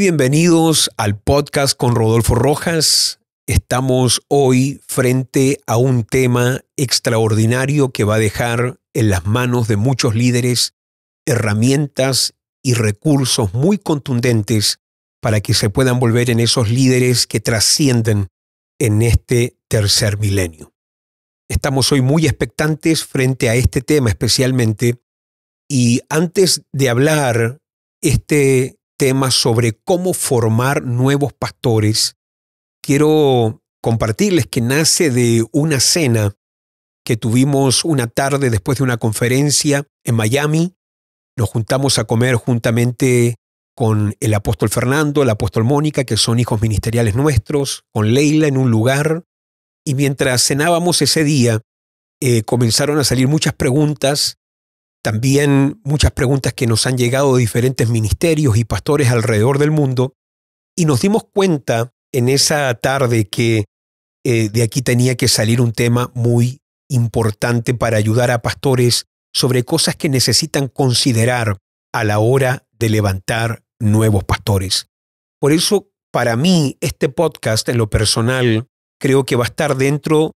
bienvenidos al podcast con Rodolfo Rojas. Estamos hoy frente a un tema extraordinario que va a dejar en las manos de muchos líderes herramientas y recursos muy contundentes para que se puedan volver en esos líderes que trascienden en este tercer milenio. Estamos hoy muy expectantes frente a este tema especialmente y antes de hablar este tema sobre cómo formar nuevos pastores, quiero compartirles que nace de una cena que tuvimos una tarde después de una conferencia en Miami. Nos juntamos a comer juntamente con el apóstol Fernando, el apóstol Mónica, que son hijos ministeriales nuestros, con Leila en un lugar. Y mientras cenábamos ese día, eh, comenzaron a salir muchas preguntas también muchas preguntas que nos han llegado de diferentes ministerios y pastores alrededor del mundo, y nos dimos cuenta en esa tarde que eh, de aquí tenía que salir un tema muy importante para ayudar a pastores sobre cosas que necesitan considerar a la hora de levantar nuevos pastores. Por eso, para mí, este podcast en lo personal creo que va a estar dentro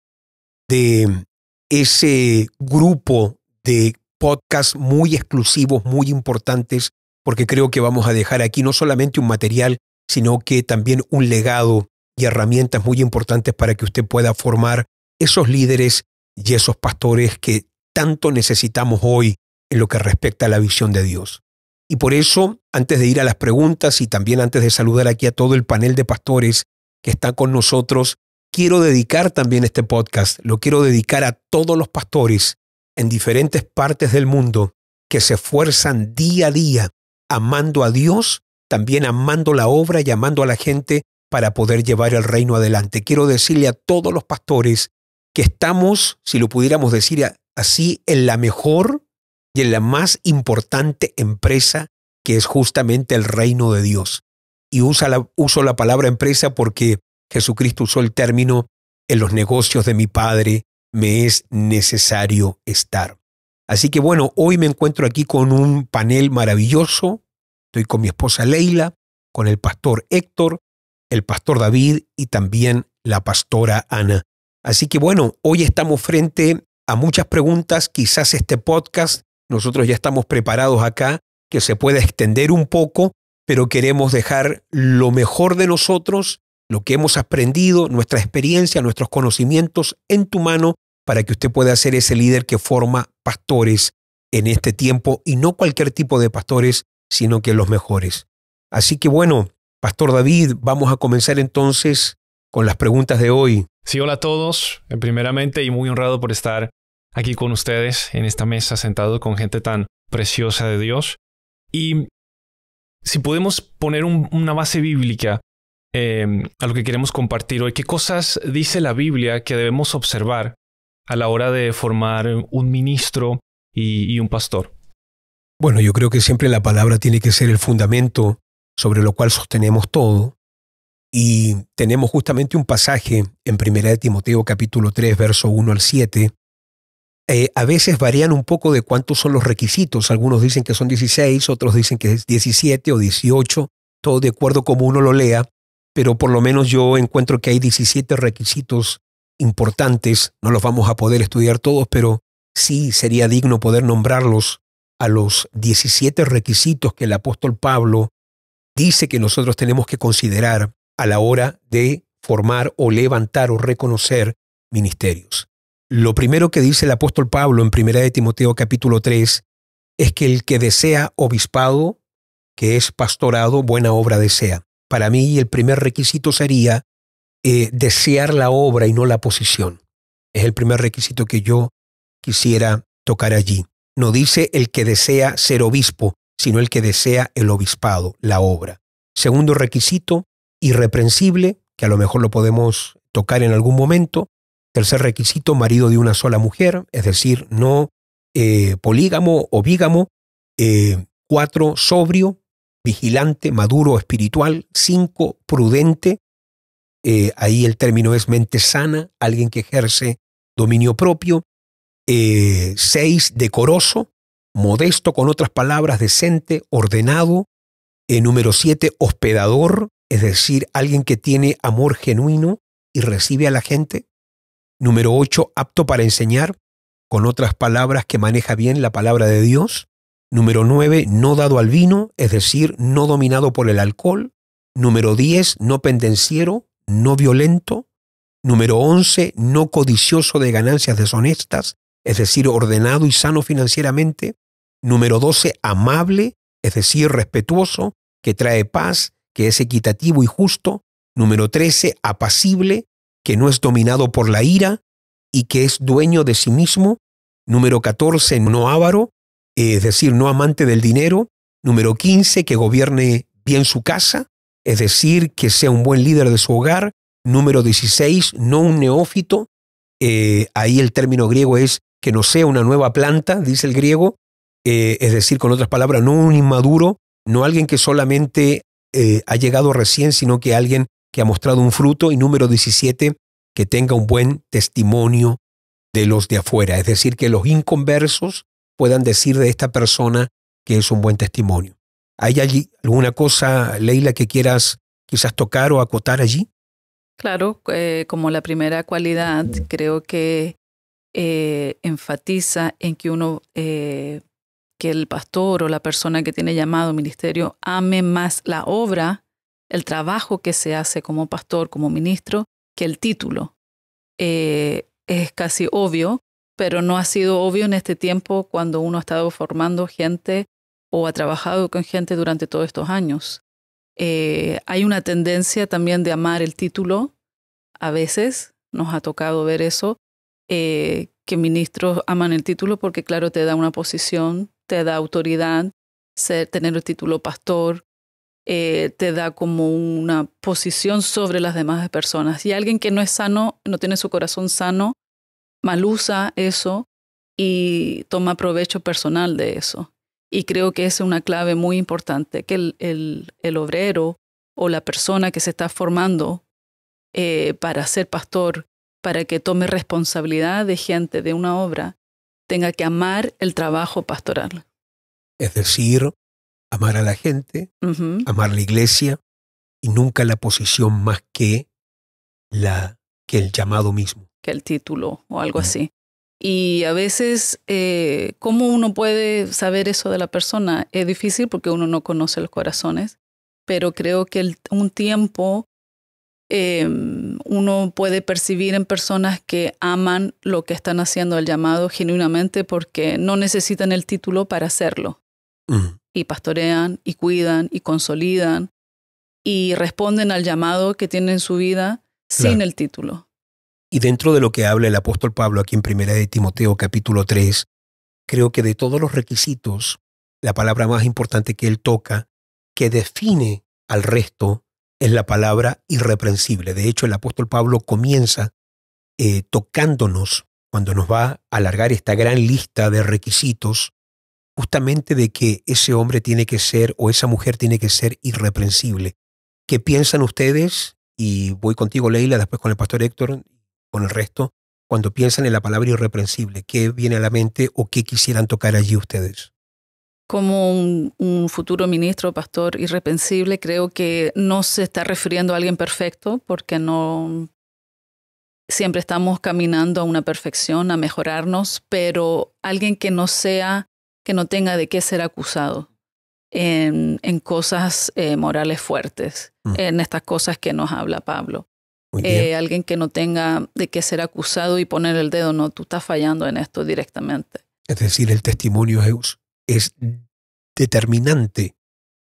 de ese grupo de podcasts muy exclusivos, muy importantes, porque creo que vamos a dejar aquí no solamente un material, sino que también un legado y herramientas muy importantes para que usted pueda formar esos líderes y esos pastores que tanto necesitamos hoy en lo que respecta a la visión de Dios. Y por eso, antes de ir a las preguntas y también antes de saludar aquí a todo el panel de pastores que está con nosotros, quiero dedicar también este podcast, lo quiero dedicar a todos los pastores en diferentes partes del mundo que se esfuerzan día a día amando a Dios, también amando la obra y amando a la gente para poder llevar el reino adelante. Quiero decirle a todos los pastores que estamos, si lo pudiéramos decir así, en la mejor y en la más importante empresa que es justamente el reino de Dios. Y uso la palabra empresa porque Jesucristo usó el término en los negocios de mi Padre, me es necesario estar. Así que bueno, hoy me encuentro aquí con un panel maravilloso. Estoy con mi esposa Leila, con el pastor Héctor, el pastor David y también la pastora Ana. Así que bueno, hoy estamos frente a muchas preguntas, quizás este podcast, nosotros ya estamos preparados acá, que se pueda extender un poco, pero queremos dejar lo mejor de nosotros, lo que hemos aprendido, nuestra experiencia, nuestros conocimientos en tu mano para que usted pueda ser ese líder que forma pastores en este tiempo y no cualquier tipo de pastores, sino que los mejores. Así que bueno, Pastor David, vamos a comenzar entonces con las preguntas de hoy. Sí, hola a todos, eh, primeramente y muy honrado por estar aquí con ustedes en esta mesa sentado con gente tan preciosa de Dios. Y si podemos poner una base bíblica eh, a lo que queremos compartir hoy, ¿qué cosas dice la Biblia que debemos observar a la hora de formar un ministro y, un pastor? Bueno, yo creo que siempre la palabra tiene que ser el fundamento sobre lo cual sostenemos todo. Y tenemos justamente un pasaje en 1 de Timoteo capítulo 3, verso 1 al 7. Eh, a veces varían un poco de cuántos son los requisitos. Algunos dicen que son 16, otros dicen que es 17 o 18, todo de acuerdo como uno lo lea, pero por lo menos yo encuentro que hay 17 requisitos importantes, no los vamos a poder estudiar todos, pero sí sería digno poder nombrarlos a los 17 requisitos que el apóstol Pablo dice que nosotros tenemos que considerar a la hora de formar o levantar o reconocer ministerios. Lo primero que dice el apóstol Pablo en 1 de Timoteo capítulo 3 es que el que desea obispado, que es pastorado, buena obra desea. Para mí el primer requisito sería eh, desear la obra y no la posición. Es el primer requisito que yo quisiera tocar allí. No dice el que desea ser obispo, sino el que desea el obispado, la obra. Segundo requisito, irreprensible, que a lo mejor lo podemos tocar en algún momento. Tercer requisito, marido de una sola mujer, es decir, no eh, polígamo o bígamo. Eh, cuatro, sobrio, vigilante, maduro, espiritual. Cinco, prudente, eh, ahí el término es mente sana, alguien que ejerce dominio propio. Eh, seis, decoroso, modesto, con otras palabras, decente, ordenado. Eh, número siete, hospedador, es decir, alguien que tiene amor genuino y recibe a la gente. Número ocho, apto para enseñar, con otras palabras, que maneja bien la palabra de Dios. Número nueve, no dado al vino, es decir, no dominado por el alcohol. Número 10, no pendenciero, no violento, número 11, no codicioso de ganancias deshonestas, es decir, ordenado y sano financieramente, número 12, amable, es decir, respetuoso, que trae paz, que es equitativo y justo, número 13, apacible, que no es dominado por la ira y que es dueño de sí mismo, número 14, no avaro, es decir, no amante del dinero, número 15, que gobierne bien su casa, es decir, que sea un buen líder de su hogar. Número 16, no un neófito. Eh, ahí el término griego es que no sea una nueva planta, dice el griego. Eh, es decir, con otras palabras, no un inmaduro, no alguien que solamente eh, ha llegado recién, sino que alguien que ha mostrado un fruto. Y número 17, que tenga un buen testimonio de los de afuera. Es decir, que los inconversos puedan decir de esta persona que es un buen testimonio. ¿Hay allí alguna cosa, Leila, que quieras quizás tocar o acotar allí? Claro, eh, como la primera cualidad, creo que eh, enfatiza en que uno, eh, que el pastor o la persona que tiene llamado ministerio ame más la obra, el trabajo que se hace como pastor, como ministro, que el título. es casi obvio, pero no ha sido obvio en este tiempo cuando uno ha estado formando gente o ha trabajado con gente durante todos estos años. Eh, hay una tendencia también de amar el título. A veces nos ha tocado ver eso, eh, que ministros aman el título porque, claro, te da una posición, te da autoridad, ser, tener el título pastor, eh, te da como una posición sobre las demás personas. Y alguien que no es sano, no tiene su corazón sano, malusa eso y toma provecho personal de eso. Y creo que es una clave muy importante, que el, obrero o la persona que se está formando eh, para ser pastor, para que tome responsabilidad de gente, de una obra, tenga que amar el trabajo pastoral. Es decir, amar a la gente, amar la iglesia y nunca la posición más que la que el llamado mismo. Que el título o algo así. Y a veces, eh, ¿cómo uno puede saber eso de la persona? Es difícil porque uno no conoce los corazones, pero creo que un tiempo em, uno puede percibir en personas que aman lo que están haciendo el llamado genuinamente porque no necesitan el título para hacerlo. Y pastorean y cuidan y consolidan y responden al llamado que tienen en su vida sin el título. Y dentro de lo que habla el apóstol Pablo aquí en Primera de Timoteo capítulo 3, creo que de todos los requisitos, la palabra más importante que él toca, que define al resto, es la palabra irreprensible. De hecho, el apóstol Pablo comienza eh, tocándonos cuando nos va a alargar esta gran lista de requisitos, justamente de que ese hombre tiene que ser o esa mujer tiene que ser irreprensible. ¿Qué piensan ustedes? Y voy contigo, Leila, después con el pastor Héctor con el resto cuando piensan en la palabra irreprensible? ¿Qué viene a la mente o qué quisieran tocar allí ustedes? Como un, futuro ministro, pastor irreprensible, creo que no se está refiriendo a alguien perfecto porque no siempre estamos caminando a una perfección, a mejorarnos, pero alguien que no sea, que no tenga de qué ser acusado en, cosas eh, morales fuertes, mm. en estas cosas que nos habla Pablo. Eh, alguien que no tenga de qué ser acusado y poner el dedo, no, tú estás fallando en esto directamente. Es decir, el testimonio es, es determinante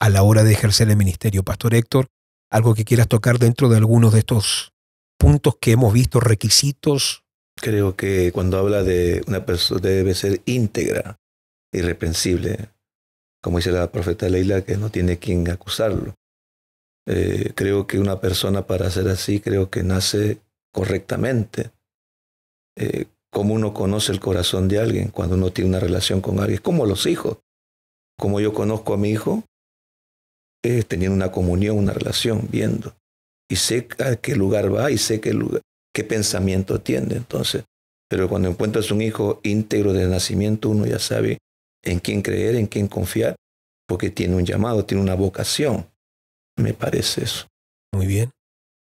a la hora de ejercer el ministerio. Pastor Héctor, algo que quieras tocar dentro de algunos de estos puntos que hemos visto, requisitos. Creo que cuando habla de una persona debe ser íntegra, irreprensible, como dice la profeta Leila, que no tiene quien acusarlo. Eh, creo que una persona para ser así, creo que nace correctamente. Eh, como uno conoce el corazón de alguien cuando uno tiene una relación con alguien, como los hijos. Como yo conozco a mi hijo, es eh, teniendo una comunión, una relación, viendo. Y sé a qué lugar va y sé qué, lugar, qué pensamiento tiene. Entonces, pero cuando encuentras un hijo íntegro de nacimiento, uno ya sabe en quién creer, en quién confiar, porque tiene un llamado, tiene una vocación. Me parece eso. Muy bien.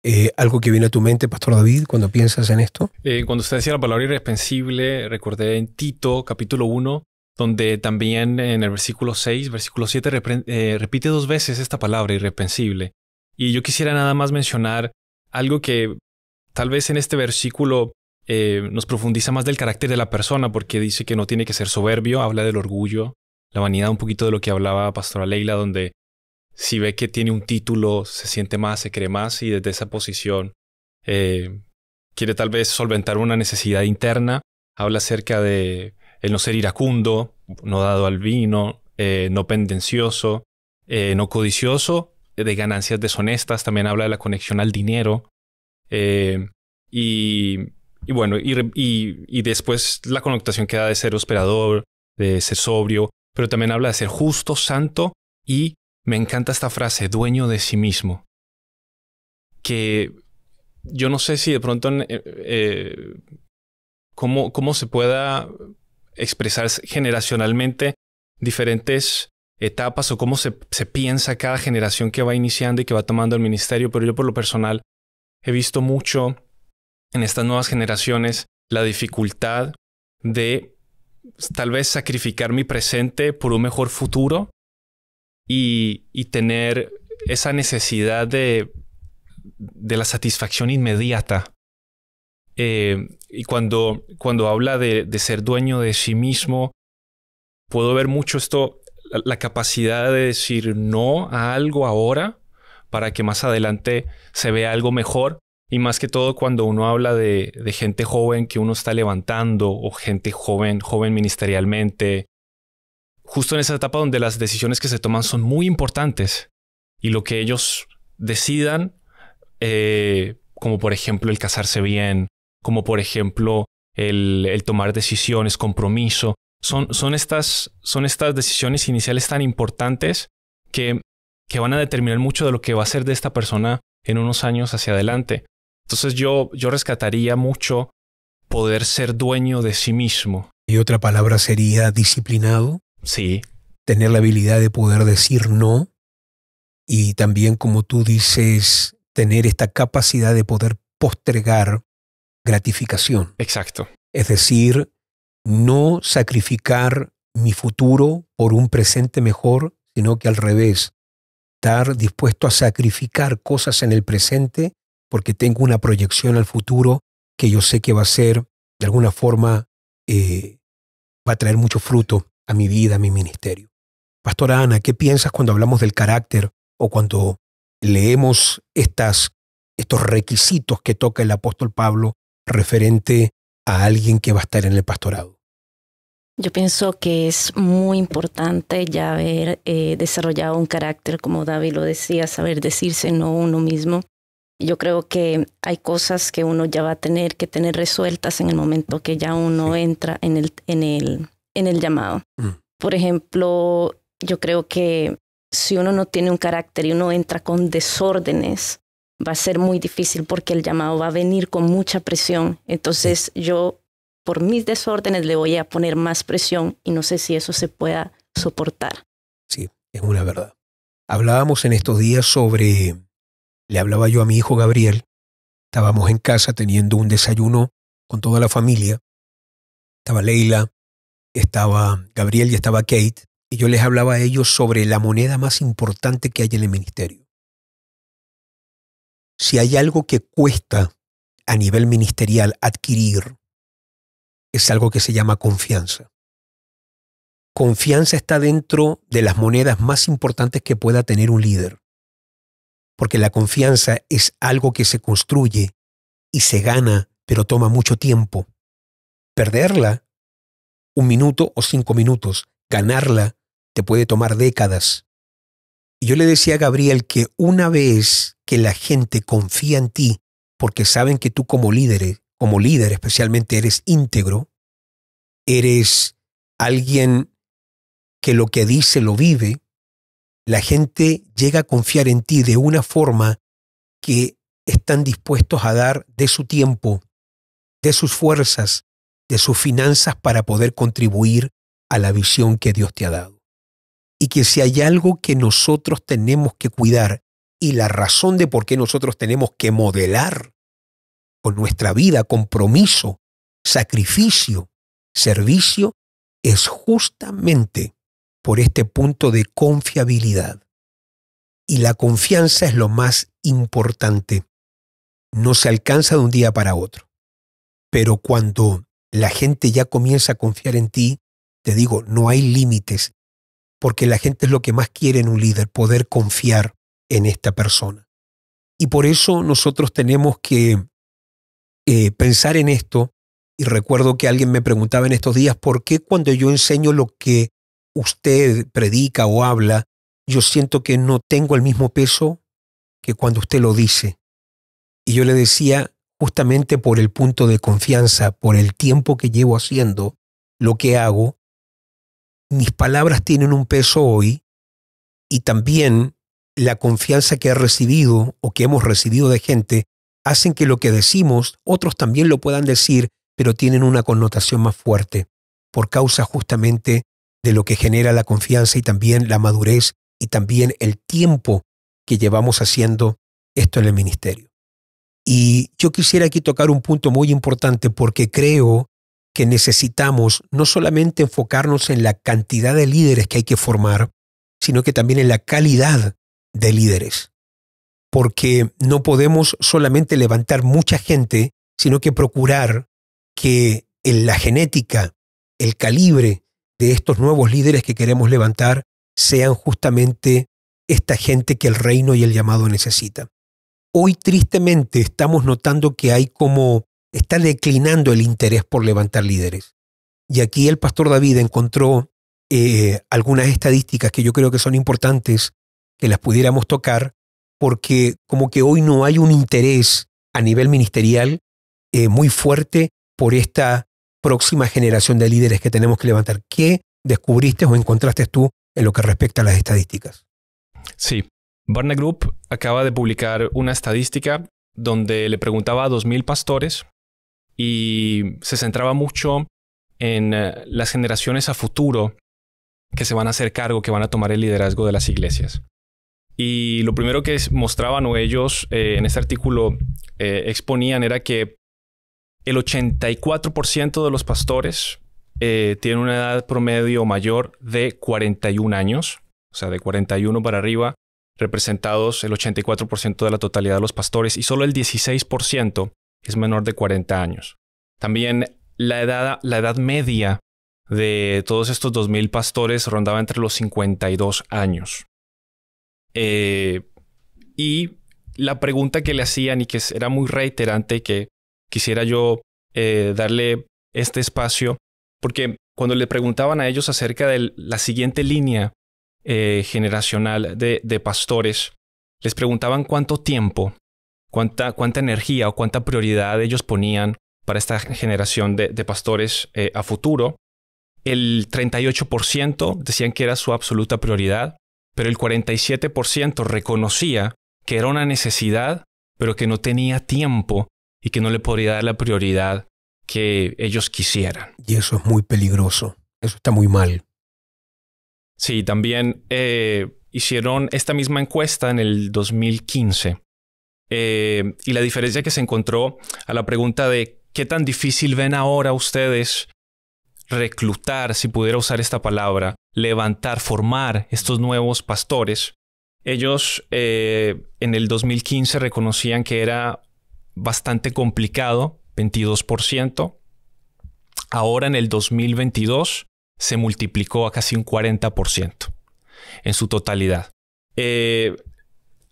Eh, ¿Algo que viene a tu mente, Pastor David, cuando piensas en esto? Eh, cuando usted decía la palabra irrepensible, recordé en Tito, capítulo 1, donde también en el versículo 6, versículo 7, eh, repite dos veces esta palabra irrepensible. Y yo quisiera nada más mencionar algo que tal vez en este versículo nos profundiza más del carácter de la persona, porque dice que no tiene que ser soberbio, habla del orgullo, la vanidad, un poquito de lo que hablaba Pastora Leila, donde si ve que tiene un título, se siente más, se cree más y desde esa posición eh, quiere tal vez solventar una necesidad interna. Habla acerca de el no ser iracundo, no dado al vino, eh, no pendencioso, eh, no codicioso, de ganancias deshonestas. También habla de la conexión al dinero. Y, bueno, y, después la connotación que de ser hospedador, de ser sobrio, pero también habla de ser justo, santo y me encanta esta frase, dueño de sí mismo, que yo no sé si de pronto eh, eh, cómo, cómo, se pueda expresar generacionalmente diferentes etapas o cómo se piensa cada generación que va iniciando y que va tomando el ministerio, pero yo por lo personal he visto mucho en estas nuevas generaciones la dificultad de tal vez sacrificar mi presente por un mejor futuro y, tener esa necesidad de, la satisfacción inmediata. Eh, y cuando, habla de, ser dueño de sí mismo, puedo ver mucho esto, la, capacidad de decir no a algo ahora para que más adelante se vea algo mejor. Y más que todo cuando uno habla de, de gente joven que uno está levantando o gente joven, joven ministerialmente, justo en esa etapa donde las decisiones que se toman son muy importantes y lo que ellos decidan, eh, como por ejemplo el casarse bien, como por ejemplo el, tomar decisiones, compromiso, son, son, estas, decisiones iniciales tan importantes que, que van a determinar mucho de lo que va a ser de esta persona en unos años hacia adelante. Entonces yo, yo rescataría mucho poder ser dueño de sí mismo. Y otra palabra sería disciplinado. Sí. Tener la habilidad de poder decir no y también, como tú dices, tener esta capacidad de poder postergar gratificación. Exacto. Es decir, no sacrificar mi futuro por un presente mejor, sino que al revés, estar dispuesto a sacrificar cosas en el presente porque tengo una proyección al futuro que yo sé que va a ser, de alguna forma, eh, va a traer mucho fruto a mi vida, a mi ministerio. Pastora Ana, ¿qué piensas cuando hablamos del carácter o cuando leemos estas, estos requisitos que toca el apóstol Pablo referente a alguien que va a estar en el pastorado? Yo pienso que es muy importante ya haber eh, desarrollado un carácter, como David lo decía, saber decirse no uno mismo. Yo creo que hay cosas que uno ya va a tener que tener resueltas en el momento que ya uno entra en el, en el en el llamado. Mm. Por ejemplo, yo creo que si uno no tiene un carácter y uno entra con desórdenes, va a ser muy difícil porque el llamado va a venir con mucha presión. Entonces yo, por mis desórdenes, le voy a poner más presión y no sé si eso se pueda soportar. Sí, es una verdad. Hablábamos en estos días sobre, le hablaba yo a mi hijo Gabriel, estábamos en casa teniendo un desayuno con toda la familia, estaba Leila, estaba Gabriel y estaba Kate, y yo les hablaba a ellos sobre la moneda más importante que hay en el ministerio. Si hay algo que cuesta a nivel ministerial adquirir, es algo que se llama confianza. Confianza está dentro de las monedas más importantes que pueda tener un líder, porque la confianza es algo que se construye y se gana, pero toma mucho tiempo. Perderla un minuto o cinco minutos. Ganarla te puede tomar décadas. Y yo le decía a Gabriel que una vez que la gente confía en ti, porque saben que tú como líder, como líder especialmente, eres íntegro, eres alguien que lo que dice lo vive, la gente llega a confiar en ti de una forma que están dispuestos a dar de su tiempo, de sus fuerzas, de sus finanzas para poder contribuir a la visión que Dios te ha dado. Y que si hay algo que nosotros tenemos que cuidar y la razón de por qué nosotros tenemos que modelar con nuestra vida compromiso, sacrificio, servicio, es justamente por este punto de confiabilidad. Y la confianza es lo más importante. No se alcanza de un día para otro. Pero cuando la gente ya comienza a confiar en ti, te digo, no hay límites, porque la gente es lo que más quiere en un líder, poder confiar en esta persona. Y por eso nosotros tenemos que eh, pensar en esto. Y recuerdo que alguien me preguntaba en estos días, ¿por qué cuando yo enseño lo que usted predica o habla, yo siento que no tengo el mismo peso que cuando usted lo dice? Y yo le decía, justamente por el punto de confianza, por el tiempo que llevo haciendo lo que hago, mis palabras tienen un peso hoy y también la confianza que he recibido o que hemos recibido de gente hacen que lo que decimos otros también lo puedan decir, pero tienen una connotación más fuerte, por causa justamente de lo que genera la confianza y también la madurez y también el tiempo que llevamos haciendo esto en el ministerio. Y yo quisiera aquí tocar un punto muy importante porque creo que necesitamos no solamente enfocarnos en la cantidad de líderes que hay que formar, sino que también en la calidad de líderes. Porque no podemos solamente levantar mucha gente, sino que procurar que en la genética, el calibre de estos nuevos líderes que queremos levantar sean justamente esta gente que el reino y el llamado necesita hoy tristemente estamos notando que hay como está declinando el interés por levantar líderes. Y aquí el pastor David encontró eh, algunas estadísticas que yo creo que son importantes que las pudiéramos tocar, porque como que hoy no hay un interés a nivel ministerial eh, muy fuerte por esta próxima generación de líderes que tenemos que levantar. ¿Qué descubriste o encontraste tú en lo que respecta a las estadísticas? Sí, Barna Group acaba de publicar una estadística donde le preguntaba a 2.000 pastores y se centraba mucho en eh, las generaciones a futuro que se van a hacer cargo, que van a tomar el liderazgo de las iglesias. Y lo primero que mostraban o ellos eh, en este artículo eh, exponían era que el 84% de los pastores eh, tienen una edad promedio mayor de 41 años, o sea, de 41 para arriba, representados el 84% de la totalidad de los pastores y solo el 16% es menor de 40 años. También la edad, la edad media de todos estos 2.000 pastores rondaba entre los 52 años. Eh, y la pregunta que le hacían y que era muy reiterante que quisiera yo eh, darle este espacio, porque cuando le preguntaban a ellos acerca de la siguiente línea eh, generacional de, pastores, les preguntaban cuánto tiempo, cuánta, cuánta energía o cuánta prioridad ellos ponían para esta generación de, pastores eh, a futuro. El 38% decían que era su absoluta prioridad, pero el 47% reconocía que era una necesidad, pero que no tenía tiempo y que no le podría dar la prioridad que ellos quisieran. Y eso es muy peligroso, eso está muy mal. Sí, también eh, hicieron esta misma encuesta en el 2015. Eh, y la diferencia que se encontró a la pregunta de qué tan difícil ven ahora ustedes reclutar, si pudiera usar esta palabra, levantar, formar estos nuevos pastores, ellos eh, en el 2015 reconocían que era bastante complicado, 22%. Ahora en el 2022 se multiplicó a casi un 40% en su totalidad. Eh,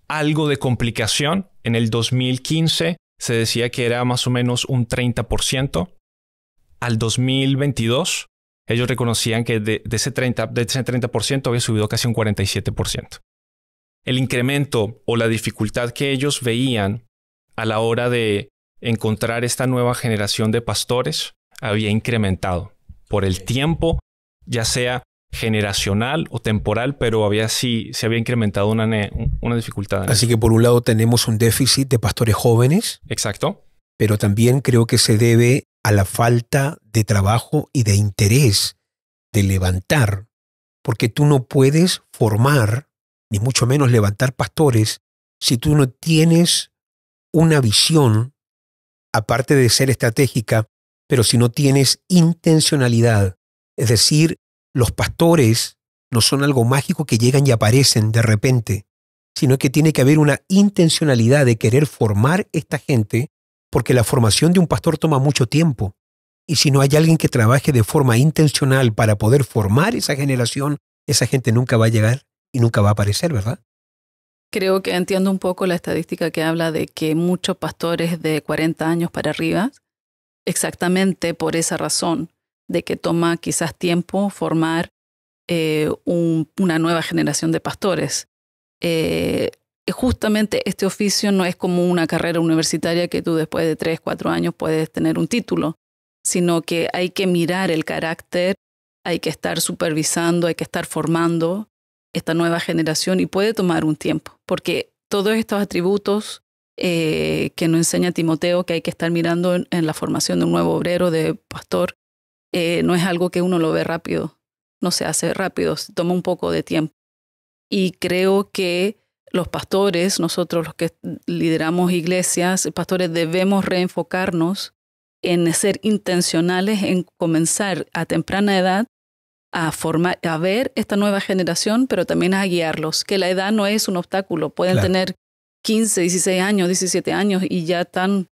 algo de complicación. En el 2015 se decía que era más o menos un 30%. Al 2022, ellos reconocían que de, ese 30, de ese 30 había subido casi un 47%. El incremento o la dificultad que ellos veían a la hora de encontrar esta nueva generación de pastores había incrementado por el tiempo ya sea generacional o temporal, pero había sí se había incrementado una, dificultad. Así que por un lado tenemos un déficit de pastores jóvenes. Exacto. Pero también creo que se debe a la falta de trabajo y de interés de levantar, porque tú no puedes formar, ni mucho menos levantar pastores, si tú no tienes una visión, aparte de ser estratégica, pero si no tienes intencionalidad es decir, los pastores no son algo mágico que llegan y aparecen de repente, sino que tiene que haber una intencionalidad de querer formar esta gente, porque la formación de un pastor toma mucho tiempo. Y si no hay alguien que trabaje de forma intencional para poder formar esa generación, esa gente nunca va a llegar y nunca va a aparecer, ¿verdad? Creo que entiendo un poco la estadística que habla de que muchos pastores de 40 años para arriba, exactamente por esa razón, de que toma quizás tiempo formar eh, una nueva generación de pastores. Eh, justamente este oficio no es como una carrera universitaria que tú después de tres, cuatro años puedes tener un título, sino que hay que mirar el carácter, hay que estar supervisando, hay que estar formando esta nueva generación y puede tomar un tiempo, porque todos estos atributos eh, que nos enseña Timoteo que hay que estar mirando en la formación de un nuevo obrero, de pastor, eh, no es algo que uno lo ve rápido, no se hace rápido, toma un poco de tiempo. Y creo que los pastores, nosotros los que lideramos iglesias, pastores, debemos reenfocarnos en ser intencionales, en comenzar a temprana edad a formar, a ver esta nueva generación, pero también a guiarlos, que la edad no es un obstáculo, pueden tener 15, 16 años, 17 años y ya están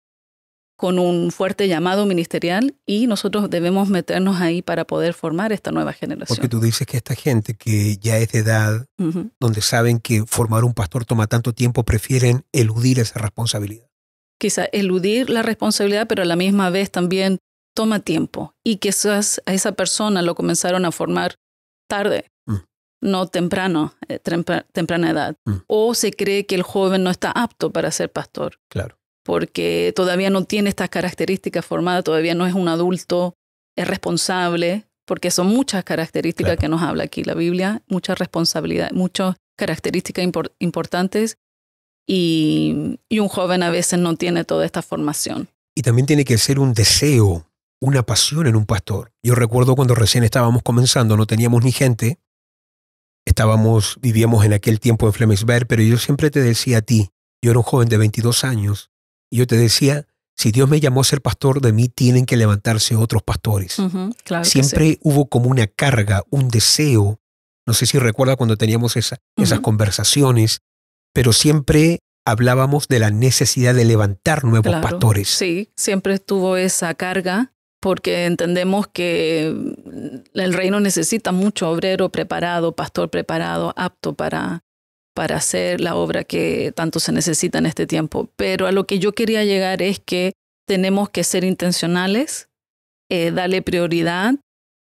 con un fuerte llamado ministerial y nosotros debemos meternos ahí para poder formar esta nueva generación. Porque tú dices que esta gente que ya es de edad, donde saben que formar un pastor toma tanto tiempo, prefieren eludir esa responsabilidad. Quizá eludir la responsabilidad, pero a la misma vez también toma tiempo y quizás a esa persona lo comenzaron a formar tarde, mm. no temprano, eh, temprana edad. Mm. O se cree que el joven no está apto para ser pastor. Claro porque todavía no tiene estas características formadas, todavía no es un adulto, es responsable, porque son muchas características que nos habla aquí la Biblia, mucha responsabilidad, muchas características importantes y, y, un joven a veces no tiene toda esta formación. Y también tiene que ser un deseo, una pasión en un pastor. Yo recuerdo cuando recién estábamos comenzando, no teníamos ni gente, estábamos, vivíamos en aquel tiempo en Flemingsberg, pero yo siempre te decía a ti, yo era un joven de 22 años, yo te decía, si Dios me llamó a ser pastor, de mí tienen que levantarse otros pastores. Siempre hubo como una carga, un deseo. No sé si recuerda cuando teníamos esas conversaciones, pero siempre hablábamos de la necesidad de levantar nuevos pastores. Sí, siempre estuvo esa carga porque entendemos que mm, el reino necesita mucho obrero preparado, pastor preparado, apto para para hacer la obra que tanto se necesita en este tiempo. Pero a lo que yo quería llegar es que tenemos que ser intencionales, eh, darle prioridad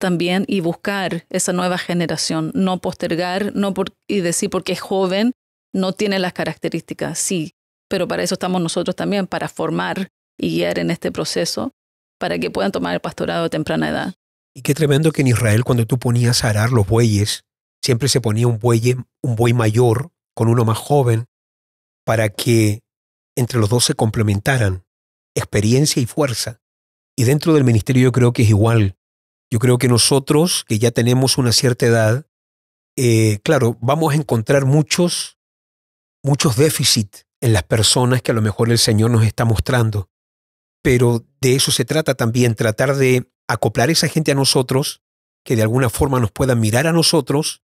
también y buscar esa nueva generación, no postergar no y decir porque es joven no tiene las características, sí, pero para eso estamos nosotros también, para formar y guiar en este proceso, para que puedan tomar el pastorado a temprana edad. Y qué tremendo que en Israel cuando tú ponías a arar los bueyes, siempre se ponía un buey, un buey mayor con uno más joven, para que entre los dos se complementaran experiencia y fuerza. Y dentro del ministerio yo creo que es igual. Yo creo que nosotros, que ya tenemos una cierta edad, eh, claro, vamos a encontrar muchos, muchos déficits en las personas que a lo mejor el Señor nos está mostrando. Pero de eso se trata también, tratar de acoplar esa gente a nosotros, que de alguna forma nos puedan mirar a nosotros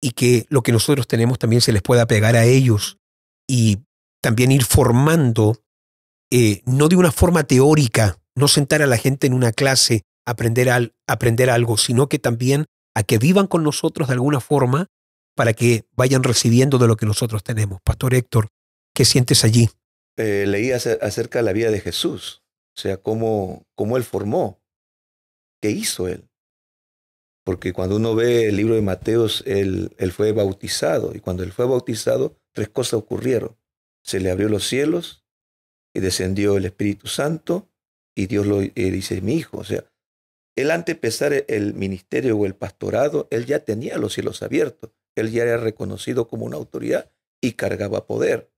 y que lo que nosotros tenemos también se les pueda pegar a ellos y también ir formando, eh, no de una forma teórica, no sentar a la gente en una clase, aprender, aprender algo, sino que también a que vivan con nosotros de alguna forma para que vayan recibiendo de lo que nosotros tenemos. Pastor Héctor, ¿qué sientes allí? Eh, leí acerca de la vida de Jesús, o sea, cómo, cómo él formó, qué hizo él porque cuando uno ve el libro de Mateos, él, él fue bautizado, y cuando él fue bautizado, tres cosas ocurrieron. Se le abrió los cielos, y descendió el Espíritu Santo, y Dios lo eh, dice, mi hijo, o sea, él antes de empezar el ministerio o el pastorado, él ya tenía los cielos abiertos, él ya era reconocido como una autoridad y cargaba poder.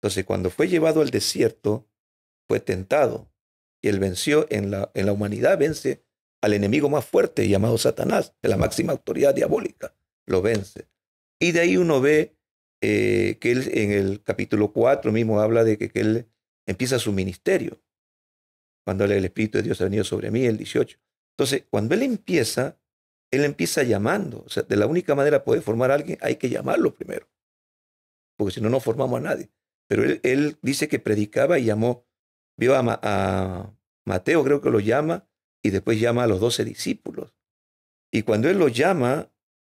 Entonces, cuando fue llevado al desierto, fue tentado y él venció en la, en la humanidad, vence al enemigo más fuerte llamado Satanás, de la máxima autoridad diabólica, lo vence. Y de ahí uno ve eh, que él en el capítulo 4 mismo habla de que, él empieza su ministerio, cuando el Espíritu de Dios ha venido sobre mí, el 18. Entonces, cuando él empieza, él empieza llamando. O sea, de la única manera de poder formar a alguien hay que llamarlo primero, porque si no, no formamos a nadie. Pero él, dice que predicaba y llamó, vio a Mateo, creo que lo llama, y después llama a los doce discípulos. Y cuando Él los llama,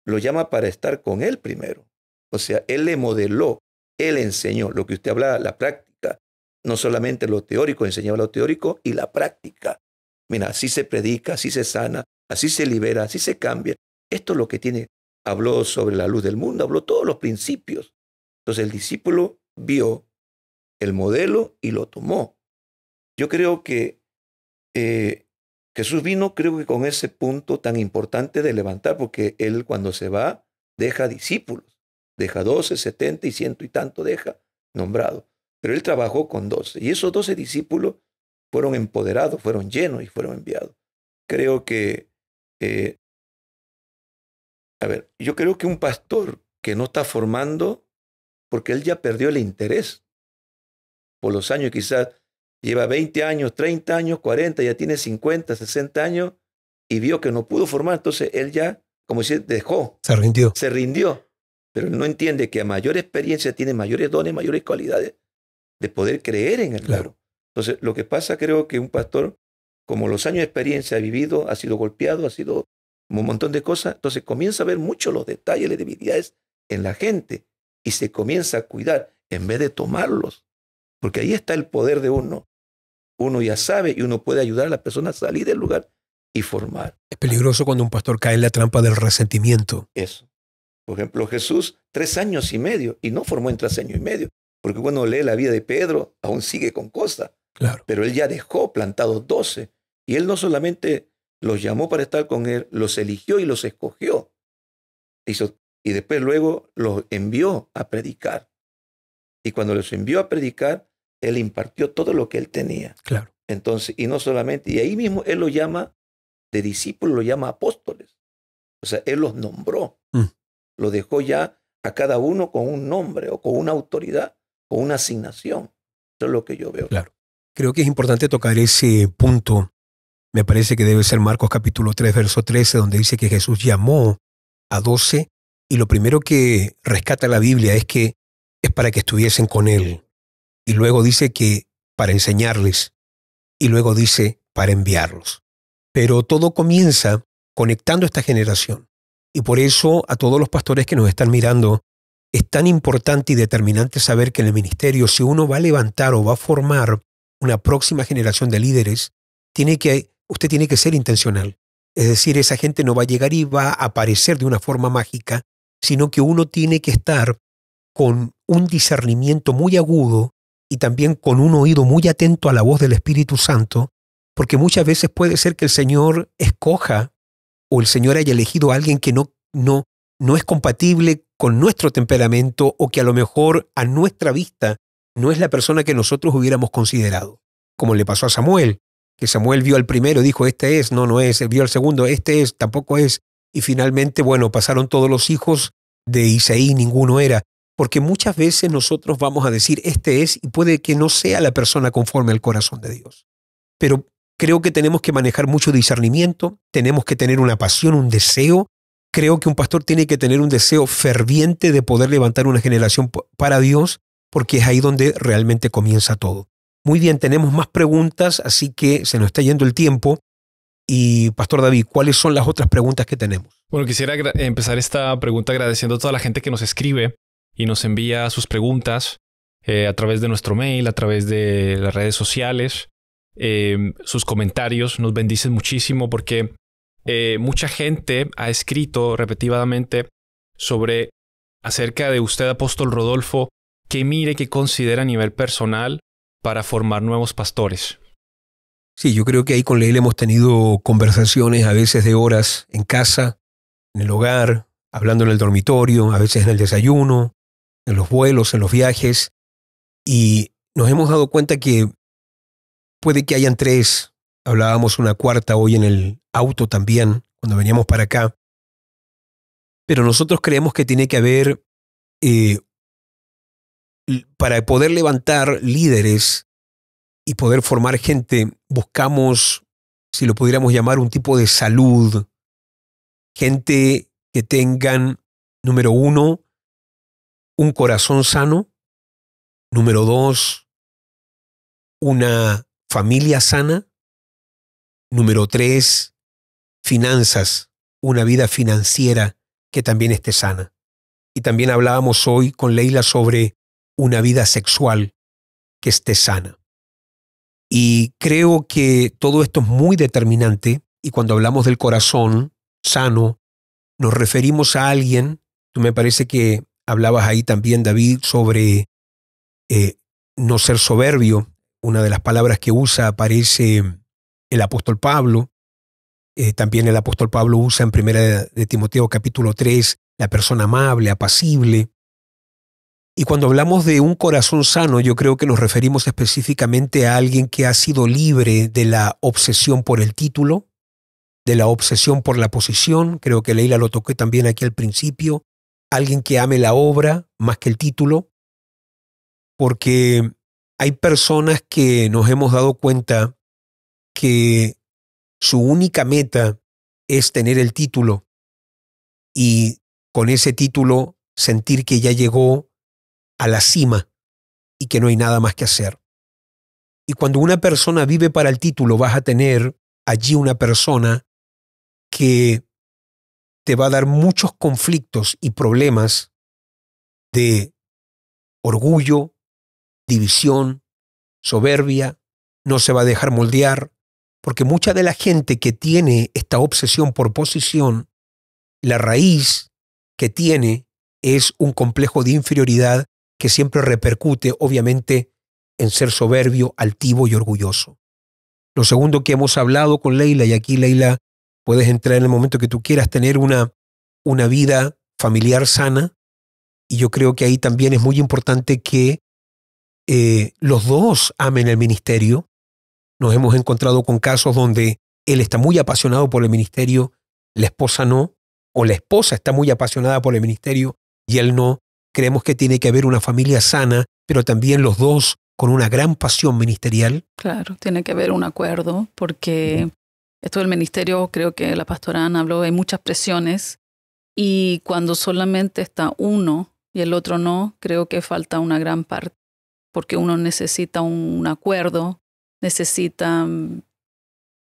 lo llama para estar con Él primero. O sea, Él le modeló, Él enseñó lo que usted hablaba, la práctica. No solamente lo teórico, enseñaba lo teórico y la práctica. Mira, así se predica, así se sana, así se libera, así se cambia. Esto es lo que tiene. Habló sobre la luz del mundo, habló todos los principios. Entonces el discípulo vio el modelo y lo tomó. Yo creo que eh, Jesús vino creo que con ese punto tan importante de levantar, porque él cuando se va deja discípulos, deja doce, setenta y ciento y tanto deja nombrado. Pero él trabajó con doce, y esos doce discípulos fueron empoderados, fueron llenos y fueron enviados. Creo que, eh, a ver, yo creo que un pastor que no está formando, porque él ya perdió el interés por los años quizás lleva 20 años, 30 años, 40, ya tiene 50, 60 años y vio que no pudo formar, entonces él ya, como si dejó. Se rindió. Se rindió. Pero no entiende que a mayor experiencia tiene mayores dones, mayores cualidades de poder creer en el claro. claro. Entonces, lo que pasa, creo que un pastor, como los años de experiencia ha vivido, ha sido golpeado, ha sido un montón de cosas, entonces comienza a ver mucho los detalles, las debilidades en la gente y se comienza a cuidar en vez de tomarlos porque ahí está el poder de uno. Uno ya sabe y uno puede ayudar a la persona a salir del lugar y formar. Es peligroso cuando un pastor cae en la trampa del resentimiento. Eso. Por ejemplo, Jesús, tres años y medio, y no formó en tres años y medio. Porque cuando lee la vida de Pedro, aún sigue con cosas. Claro. Pero él ya dejó plantados doce. Y él no solamente los llamó para estar con él, los eligió y los escogió. Hizo, y después luego los envió a predicar. Y cuando los envió a predicar, él impartió todo lo que él tenía. Claro. Entonces, y no solamente, y ahí mismo él lo llama de discípulos, lo llama apóstoles. O sea, él los nombró. Mm. Lo dejó ya a cada uno con un nombre o con una autoridad, con una asignación. Eso es lo que yo veo. Claro. Creo que es importante tocar ese punto. Me parece que debe ser Marcos capítulo 3, verso 13, donde dice que Jesús llamó a doce y lo primero que rescata la Biblia es que es para que estuviesen con él y luego dice que para enseñarles, y luego dice para enviarlos. Pero todo comienza conectando esta generación. Y por eso a todos los pastores que nos están mirando, es tan importante y determinante saber que en el ministerio, si uno va a levantar o va a formar una próxima generación de líderes, tiene que, usted tiene que ser intencional. Es decir, esa gente no va a llegar y va a aparecer de una forma mágica, sino que uno tiene que estar con un discernimiento muy agudo y también con un oído muy atento a la voz del Espíritu Santo, porque muchas veces puede ser que el Señor escoja o el Señor haya elegido a alguien que no, no, no es compatible con nuestro temperamento o que a lo mejor a nuestra vista no es la persona que nosotros hubiéramos considerado, como le pasó a Samuel, que Samuel vio al primero, dijo, este es, no, no es, vio al segundo, este es, tampoco es, y finalmente, bueno, pasaron todos los hijos de Isaí, ninguno era. Porque muchas veces nosotros vamos a decir, este es, y puede que no sea la persona conforme al corazón de Dios. Pero creo que tenemos que manejar mucho discernimiento, tenemos que tener una pasión, un deseo. Creo que un pastor tiene que tener un deseo ferviente de poder levantar una generación para Dios, porque es ahí donde realmente comienza todo. Muy bien, tenemos más preguntas, así que se nos está yendo el tiempo. Y Pastor David, ¿cuáles son las otras preguntas que tenemos? Bueno, quisiera empezar esta pregunta agradeciendo a toda la gente que nos escribe, y nos envía sus preguntas eh, a través de nuestro mail, a través de las redes sociales. Em, sus comentarios nos bendicen muchísimo porque eh, mucha gente ha escrito repetidamente sobre acerca de usted, apóstol Rodolfo, qué mire, qué considera a nivel personal para formar nuevos pastores. Sí, yo creo que ahí con Leila hemos tenido conversaciones a veces de horas en casa, en el hogar, hablando en el dormitorio, a veces en el desayuno, en los vuelos, en los viajes, y nos hemos dado cuenta que puede que hayan tres, hablábamos una cuarta hoy en el auto también, cuando veníamos para acá, pero nosotros creemos que tiene que haber, eh, para poder levantar líderes y poder formar gente, buscamos, si lo pudiéramos llamar, un tipo de salud, gente que tengan, número uno, un corazón sano. Número dos, una familia sana. Número tres, finanzas, una vida financiera que también esté sana. Y también hablábamos hoy con Leila sobre una vida sexual que esté sana. Y creo que todo esto es muy determinante y cuando hablamos del corazón sano, nos referimos a alguien, tú me parece que Hablabas ahí también, David, sobre eh, no ser soberbio. Una de las palabras que usa aparece el apóstol Pablo. Eh, también el apóstol Pablo usa en primera de Timoteo capítulo 3 la persona amable, apacible. Y cuando hablamos de un corazón sano, yo creo que nos referimos específicamente a alguien que ha sido libre de la obsesión por el título, de la obsesión por la posición, creo que Leila lo toqué también aquí al principio, alguien que ame la obra más que el título, porque hay personas que nos hemos dado cuenta que su única meta es tener el título y con ese título sentir que ya llegó a la cima y que no hay nada más que hacer. Y cuando una persona vive para el título, vas a tener allí una persona que te va a dar muchos conflictos y problemas de orgullo, división, soberbia, no se va a dejar moldear, porque mucha de la gente que tiene esta obsesión por posición, la raíz que tiene es un complejo de inferioridad que siempre repercute, obviamente, en ser soberbio, altivo y orgulloso. Lo segundo que hemos hablado con Leila, y aquí Leila Puedes entrar en el momento que tú quieras, tener una, una vida familiar sana. Y yo creo que ahí también es muy importante que eh, los dos amen el ministerio. Nos hemos encontrado con casos donde él está muy apasionado por el ministerio, la esposa no, o la esposa está muy apasionada por el ministerio y él no. Creemos que tiene que haber una familia sana, pero también los dos con una gran pasión ministerial. Claro, tiene que haber un acuerdo porque esto del ministerio, creo que la pastora habló, hay muchas presiones y cuando solamente está uno y el otro no, creo que falta una gran parte, porque uno necesita un, acuerdo, necesita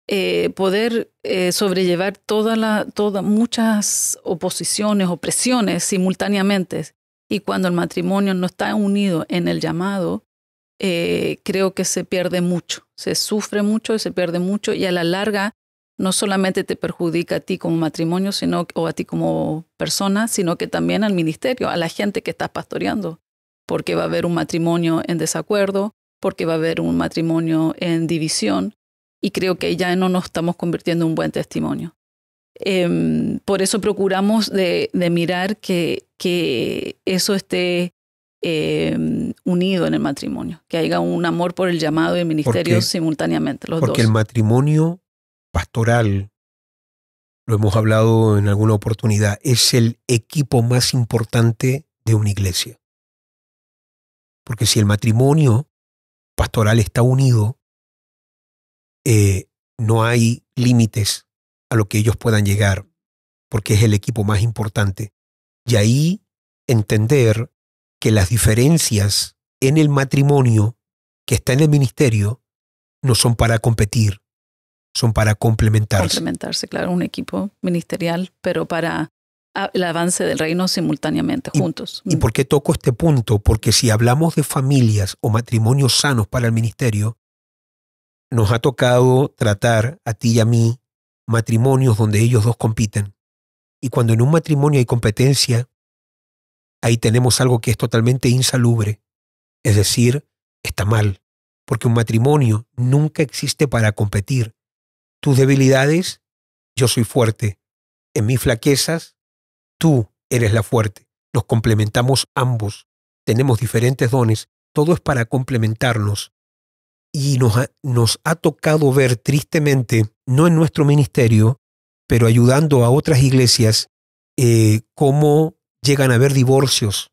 eh, poder eh, sobrellevar todas la, muchas oposiciones o presiones simultáneamente. Y cuando el matrimonio no está unido en el llamado, eh, creo que se pierde mucho, se sufre mucho y se pierde mucho y a la larga no solamente te perjudica a ti como matrimonio sino, o a ti como persona, sino que también al ministerio, a la gente que estás pastoreando, porque va a haber un matrimonio en desacuerdo, porque va a haber un matrimonio en división, y creo que ya no nos estamos convirtiendo en un buen testimonio. Em, por eso procuramos de, mirar que, que, eso esté em, unido en el matrimonio, que haya un amor por el llamado y el ministerio simultáneamente, los dos. Porque el matrimonio pastoral, lo hemos hablado en alguna oportunidad, es el equipo más importante de una iglesia. Porque si el matrimonio pastoral está unido, eh, no hay límites a lo que ellos puedan llegar, porque es el equipo más importante. Y ahí entender que las diferencias en el matrimonio que está en el ministerio no son para competir, son para complementarse. Complementarse, claro, un equipo ministerial, pero para ah, el avance del reino simultáneamente, juntos. ¿Y, ¿Y mm. por qué toco este punto? Porque si hablamos de familias o matrimonios sanos para el ministerio, nos ha tocado tratar a ti y a mí matrimonios donde ellos dos compiten. Y cuando en un matrimonio hay competencia, ahí tenemos algo que es totalmente insalubre. Es decir, está mal, porque un matrimonio nunca existe para competir, tus debilidades, yo soy fuerte. En mis flaquezas, tú eres la fuerte. Nos complementamos ambos. Tenemos diferentes dones. Todo es para complementarnos. Y nos ha, tocado ver tristemente, no en nuestro ministerio, pero ayudando a otras iglesias, eh, cómo llegan a haber divorcios,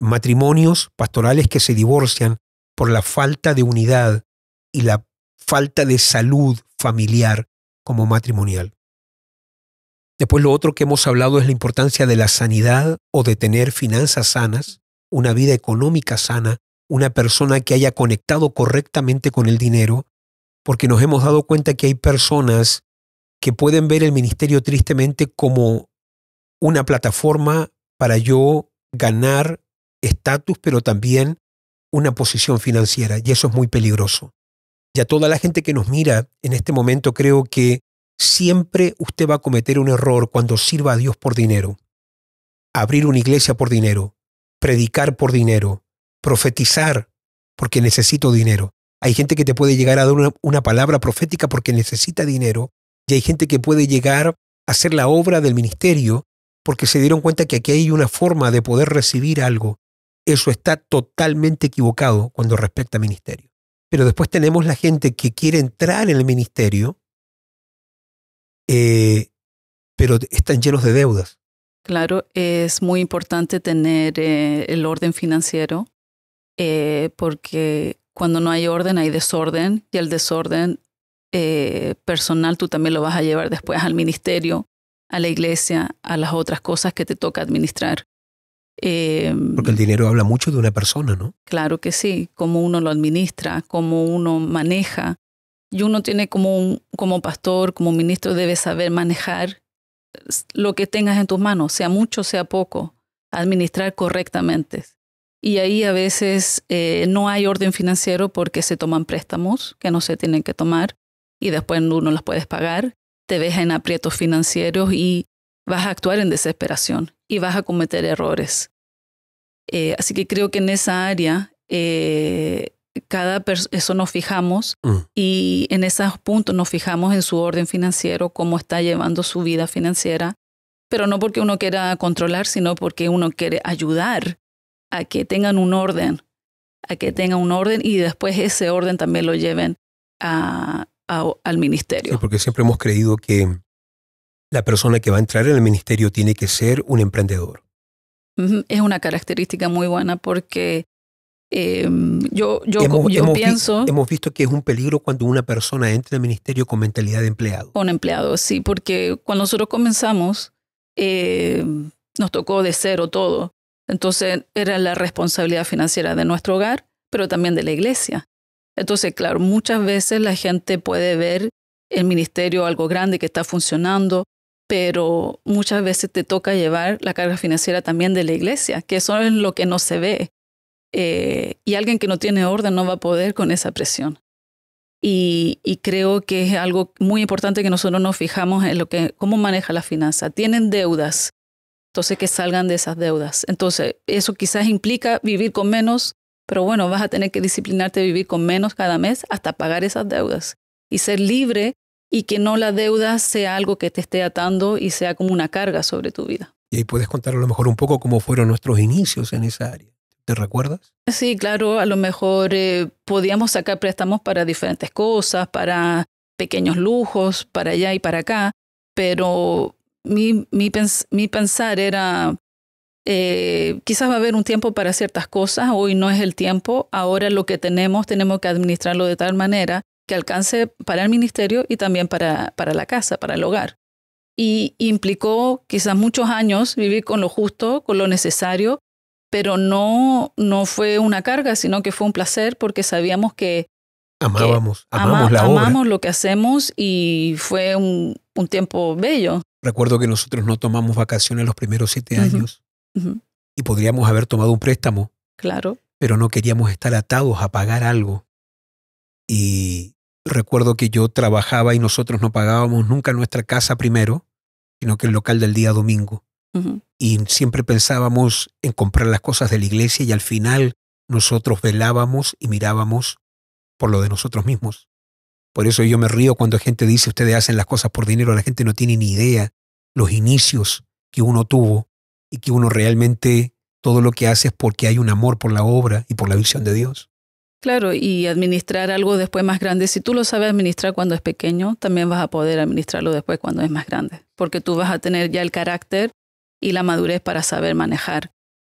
matrimonios pastorales que se divorcian por la falta de unidad y la falta de salud familiar como matrimonial. Después lo otro que hemos hablado es la importancia de la sanidad o de tener finanzas sanas, una vida económica sana, una persona que haya conectado correctamente con el dinero, porque nos hemos dado cuenta que hay personas que pueden ver el ministerio tristemente como una plataforma para yo ganar estatus, pero también una posición financiera, y eso es muy peligroso y a toda la gente que nos mira en este momento, creo que siempre usted va a cometer un error cuando sirva a Dios por dinero. Abrir una iglesia por dinero, predicar por dinero, profetizar porque necesito dinero. Hay gente que te puede llegar a dar una, palabra profética porque necesita dinero y hay gente que puede llegar a hacer la obra del ministerio porque se dieron cuenta que aquí hay una forma de poder recibir algo. Eso está totalmente equivocado cuando respecta a ministerio. Pero después tenemos la gente que quiere entrar en el ministerio, eh, pero están llenos de deudas. Claro, es muy importante tener eh, el orden financiero, eh, porque cuando no hay orden hay desorden y el desorden personal tú también lo vas a llevar después al ministerio, a la iglesia, a las otras cosas que te toca administrar. Eh, porque el dinero habla mucho de una persona, ¿no? Claro que sí, como uno lo administra, cómo uno maneja. Y uno tiene como, como pastor, como ministro, debe saber manejar lo que tengas en tus manos, sea mucho, sea poco, administrar correctamente. Y ahí a veces eh, no hay orden financiero porque se toman préstamos que no se tienen que tomar y después no los puedes pagar, te ves en aprietos financieros y vas a actuar en desesperación y vas a cometer errores. Eh, así que creo que en esa área eh, cada eso nos fijamos mm. y en esos puntos nos fijamos en su orden financiero, cómo está llevando su vida financiera, pero no porque uno quiera controlar, sino porque uno quiere ayudar a que tengan un orden, a que tengan un orden y después ese orden también lo lleven a, al ministerio. porque siempre hemos creído que la persona que va a entrar en el ministerio tiene que ser un emprendedor. Es una característica muy buena porque em, yo, yo, pienso... hemos visto que es un peligro cuando una persona entra en el ministerio con mentalidad de empleado. Con empleado, sí, porque cuando nosotros comenzamos em, nos tocó de cero todo. Entonces era la responsabilidad financiera de nuestro hogar, pero también de la iglesia. Entonces, claro, muchas veces la gente puede ver el ministerio algo grande que está funcionando, pero muchas veces te toca llevar la carga financiera también de la iglesia, que eso es lo que no se ve. Eh, y alguien que no tiene orden no va a poder con esa presión. Y, creo que es algo muy importante que nosotros nos fijamos en lo que, cómo maneja la finanza. Tienen deudas, entonces que salgan de esas deudas. Entonces, eso quizás implica vivir con menos, pero bueno, vas a tener que disciplinarte a vivir con menos cada mes hasta pagar esas deudas y ser libre y que no la deuda sea algo que te esté atando y sea como una carga sobre tu vida. Y ahí puedes contar a lo mejor un poco cómo fueron nuestros inicios en esa área. ¿Te recuerdas? Sí, claro, a lo mejor eh, podíamos sacar préstamos para diferentes cosas, para pequeños lujos, para allá y para acá, pero mi, pensar era, eh, quizás va a haber un tiempo para ciertas cosas, hoy no es el tiempo, ahora lo que tenemos tenemos que administrarlo de tal manera que alcance para el ministerio y también para, para la casa, para el hogar. Y implicó quizás muchos años vivir con lo justo, con lo necesario, pero no, no fue una carga, sino que fue un placer porque sabíamos que... Amábamos, amamos la obra. lo que hacemos y fue un, un, tiempo bello. Recuerdo que nosotros no tomamos vacaciones los primeros siete años y podríamos haber tomado un préstamo. Claro. Pero no queríamos estar atados a pagar algo. Y Recuerdo que yo trabajaba y nosotros no pagábamos nunca nuestra casa primero, sino que el local del día domingo. Y siempre pensábamos en comprar las cosas de la iglesia y al final nosotros velábamos y mirábamos por lo de nosotros mismos. Por eso yo me río cuando gente dice ustedes hacen las cosas por dinero, la gente no tiene ni idea los inicios que uno tuvo y que uno realmente todo lo que hace es porque hay un amor por la obra y por la visión de Dios. Claro, y administrar algo después más grande, si tú lo sabes administrar cuando es pequeño, también vas a poder administrarlo después cuando es más grande, porque tú vas a tener ya el carácter y la madurez para saber manejar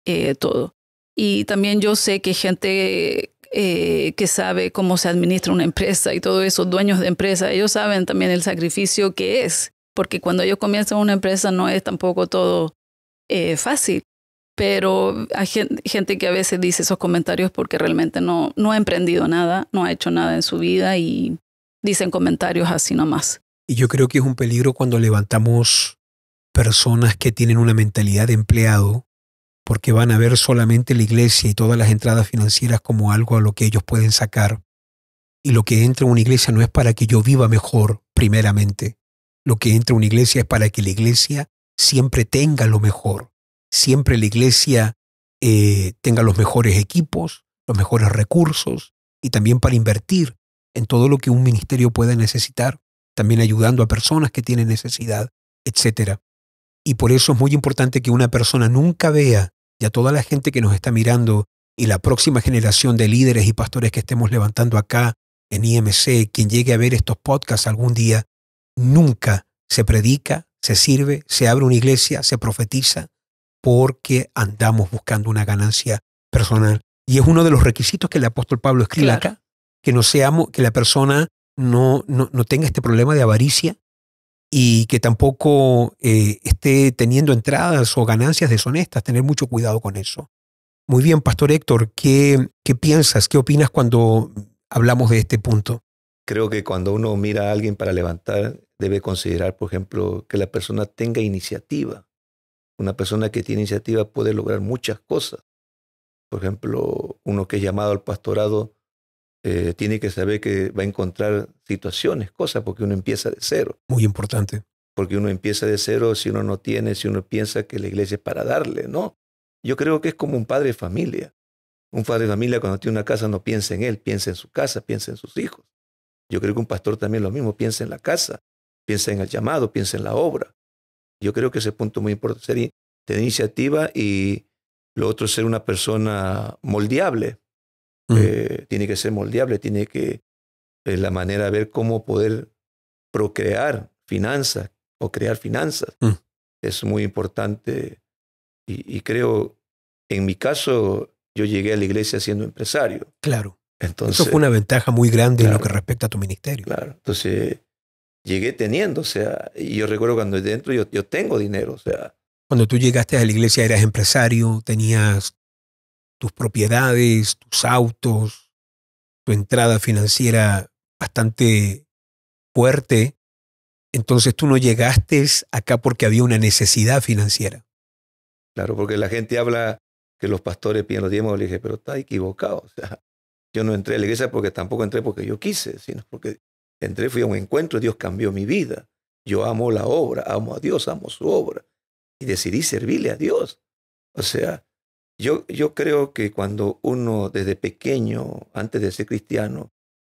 eh, todo. Y también yo sé que gente eh, que sabe cómo se administra una empresa y todo eso, dueños de empresa, ellos saben también el sacrificio que es, porque cuando ellos comienzan una empresa no es tampoco todo eh, fácil pero hay gente que a veces dice esos comentarios porque realmente no, no ha emprendido nada, no ha hecho nada en su vida y dicen comentarios así nomás. Y yo creo que es un peligro cuando levantamos personas que tienen una mentalidad de empleado porque van a ver solamente la iglesia y todas las entradas financieras como algo a lo que ellos pueden sacar. Y lo que entra en una iglesia no es para que yo viva mejor, primeramente. Lo que entra en una iglesia es para que la iglesia siempre tenga lo mejor siempre la iglesia eh, tenga los mejores equipos, los mejores recursos y también para invertir en todo lo que un ministerio pueda necesitar, también ayudando a personas que tienen necesidad, etc. Y por eso es muy importante que una persona nunca vea, y a toda la gente que nos está mirando y la próxima generación de líderes y pastores que estemos levantando acá en IMC, quien llegue a ver estos podcasts algún día, nunca se predica, se sirve, se abre una iglesia, se profetiza, porque andamos buscando una ganancia personal. Y es uno de los requisitos que el apóstol Pablo escribe acá, que no seamos, que la persona no, tenga este problema de avaricia y que tampoco eh, esté teniendo entradas o ganancias deshonestas, tener mucho cuidado con eso. Muy bien, Pastor Héctor, qué piensas, qué opinas cuando hablamos de este punto? Creo que cuando uno mira a alguien para levantar, debe considerar, por ejemplo, que la persona tenga iniciativa, una persona que tiene iniciativa puede lograr muchas cosas. Por ejemplo, uno que es llamado al pastorado eh, tiene que saber que va a encontrar situaciones, cosas, porque uno empieza de cero. Muy importante. Porque uno empieza de cero si uno no tiene, si uno piensa que la iglesia es para darle, ¿no? Yo creo que es como un padre de familia. Un padre de familia cuando tiene una casa no piensa en él, piensa en su casa, piensa en sus hijos. Yo creo que un pastor también lo mismo, piensa en la casa, piensa en el llamado, piensa en la obra. Yo creo que ese punto es muy importante, ser, tener iniciativa y lo otro es ser una persona moldeable. Mm. Eh, tiene que ser moldeable, tiene que eh, la manera de ver cómo poder procrear finanzas o crear finanzas. Mm. Es muy importante y, creo, en mi caso, yo llegué a la iglesia siendo empresario. Claro. Entonces, Eso fue una ventaja muy grande en lo que respecta a tu ministerio. Claro. Entonces, llegué teniendo, o sea, y yo recuerdo cuando dentro yo, yo tengo dinero, o sea. Cuando tú llegaste a la iglesia eras empresario, tenías tus propiedades, tus autos, tu entrada financiera bastante fuerte. Entonces tú no llegaste acá porque había una necesidad financiera. Claro, porque la gente habla que los pastores piden los diezmos, le dije, pero está equivocado. O sea, yo no entré a la iglesia porque tampoco entré porque yo quise, sino porque Entré, fui a un encuentro, Dios cambió mi vida. Yo amo la obra, amo a Dios, amo su obra. Y decidí servirle a Dios. O sea, yo, yo creo que cuando uno desde pequeño, antes de ser cristiano,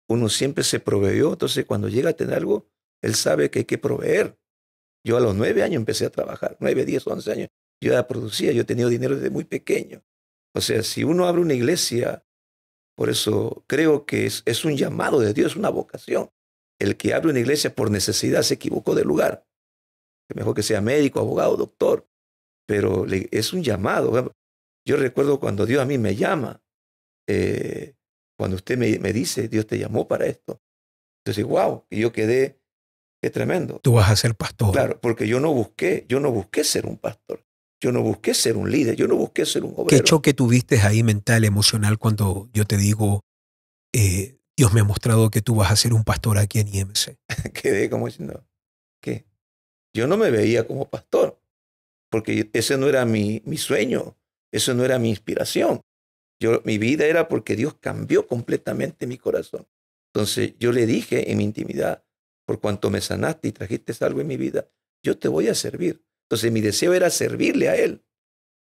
uno siempre se proveyó, entonces cuando llega a tener algo, él sabe que hay que proveer. Yo a los nueve años empecé a trabajar, nueve, diez, once años. Yo ya producía, yo he tenido dinero desde muy pequeño. O sea, si uno abre una iglesia, por eso creo que es, es un llamado de Dios, una vocación. El que abre una iglesia por necesidad se equivocó de lugar. mejor que sea médico, abogado, doctor. Pero es un llamado. Yo recuerdo cuando Dios a mí me llama, eh, cuando usted me, dice, Dios te llamó para esto. Entonces, wow, y yo quedé, qué tremendo. Tú vas a ser pastor. Claro, porque yo no busqué, yo no busqué ser un pastor. Yo no busqué ser un líder, yo no busqué ser un obrero. ¿Qué choque tuviste ahí mental, emocional, cuando yo te digo, eh, Dios me ha mostrado que tú vas a ser un pastor aquí en IMC. Quedé como diciendo, ¿qué? Yo no me veía como pastor, porque ese no era mi, sueño, eso no era mi inspiración. Yo, mi vida era porque Dios cambió completamente mi corazón. Entonces yo le dije en mi intimidad, por cuanto me sanaste y trajiste algo en mi vida, yo te voy a servir. Entonces mi deseo era servirle a Él.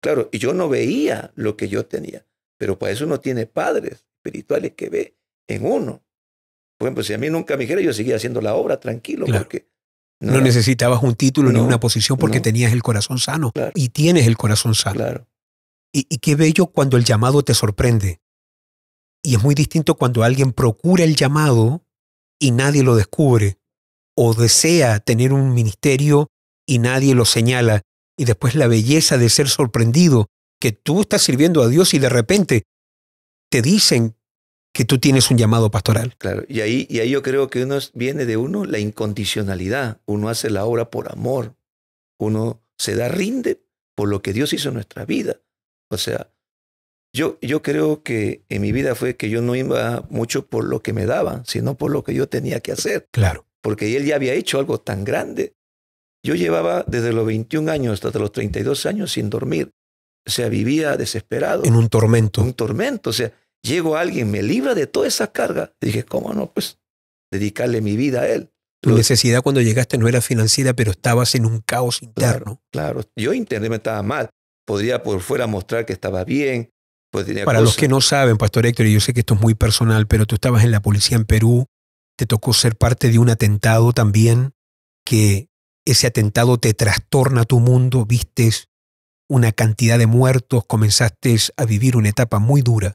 Claro, y yo no veía lo que yo tenía, pero para eso uno tiene padres espirituales que ve en uno. Pues si a mí nunca me dijera, yo seguía haciendo la obra tranquilo, porque no, necesitabas un título ni una posición porque tenías el corazón sano y tienes el corazón sano. Y, y, qué bello cuando el llamado te sorprende. Y es muy distinto cuando alguien procura el llamado y nadie lo descubre o desea tener un ministerio y nadie lo señala. Y después la belleza de ser sorprendido, que tú estás sirviendo a Dios y de repente te dicen que tú tienes un llamado pastoral. Claro, y ahí, y ahí yo creo que uno viene de uno la incondicionalidad. Uno hace la obra por amor. Uno se da rinde por lo que Dios hizo en nuestra vida. O sea, yo, yo creo que en mi vida fue que yo no iba mucho por lo que me daba, sino por lo que yo tenía que hacer. Claro. Porque él ya había hecho algo tan grande. Yo llevaba desde los 21 años hasta los 32 años sin dormir. O sea, vivía desesperado. En un tormento. Un tormento. O sea, llego alguien, me libra de toda esa carga. Dije, ¿cómo no? Pues dedicarle mi vida a él. Tu necesidad cuando llegaste no era financiera, pero estabas en un caos interno. Claro, yo internamente estaba mal. Podría por fuera mostrar que estaba bien. Pues Para los que no saben, Pastor Héctor, y yo sé que esto es muy personal, pero tú estabas en la policía en Perú, te tocó ser parte de un atentado también, que ese atentado te trastorna tu mundo, vistes una cantidad de muertos, comenzaste a vivir una etapa muy dura.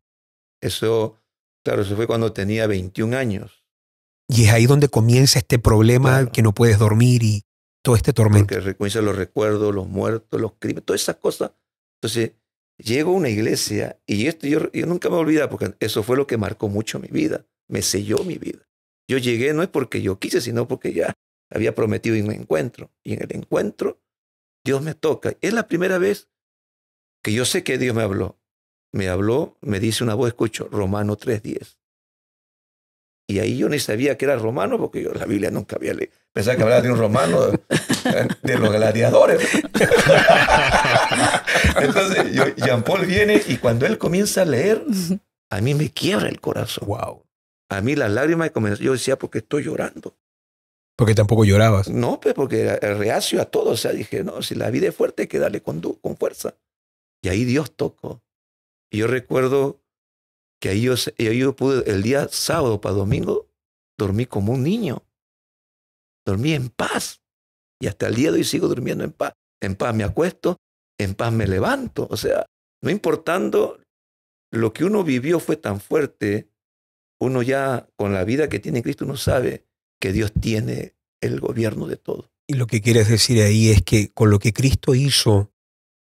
Eso, claro, eso fue cuando tenía 21 años. Y es ahí donde comienza este problema que no puedes dormir y todo este tormento. Porque comienza los recuerdos, los muertos, los crímenes, todas esas cosas. Entonces, llego a una iglesia y esto yo, yo nunca me olvidar porque eso fue lo que marcó mucho mi vida, me selló mi vida. Yo llegué no es porque yo quise, sino porque ya había prometido un encuentro. Y en el encuentro, Dios me toca. Es la primera vez que yo sé que Dios me habló me habló, me dice una voz, escucho, Romano 3.10. Y ahí yo ni sabía que era romano, porque yo la Biblia nunca había leído. Pensaba que hablaba de un romano, de los gladiadores. Entonces, Jean Paul viene y cuando él comienza a leer, a mí me quiebra el corazón. Wow. A mí las lágrimas comenzaron. Yo decía, porque estoy llorando. Porque tampoco llorabas. No, pues porque era reacio a todo. O sea, dije, no, si la vida es fuerte hay que darle con, con fuerza. Y ahí Dios tocó. Y yo recuerdo que ahí yo, yo pude, el día sábado para domingo, dormí como un niño. Dormí en paz. Y hasta el día de hoy sigo durmiendo en paz. En paz me acuesto, en paz me levanto. O sea, no importando lo que uno vivió fue tan fuerte, uno ya con la vida que tiene Cristo, uno sabe que Dios tiene el gobierno de todo. Y lo que quieres decir ahí es que con lo que Cristo hizo,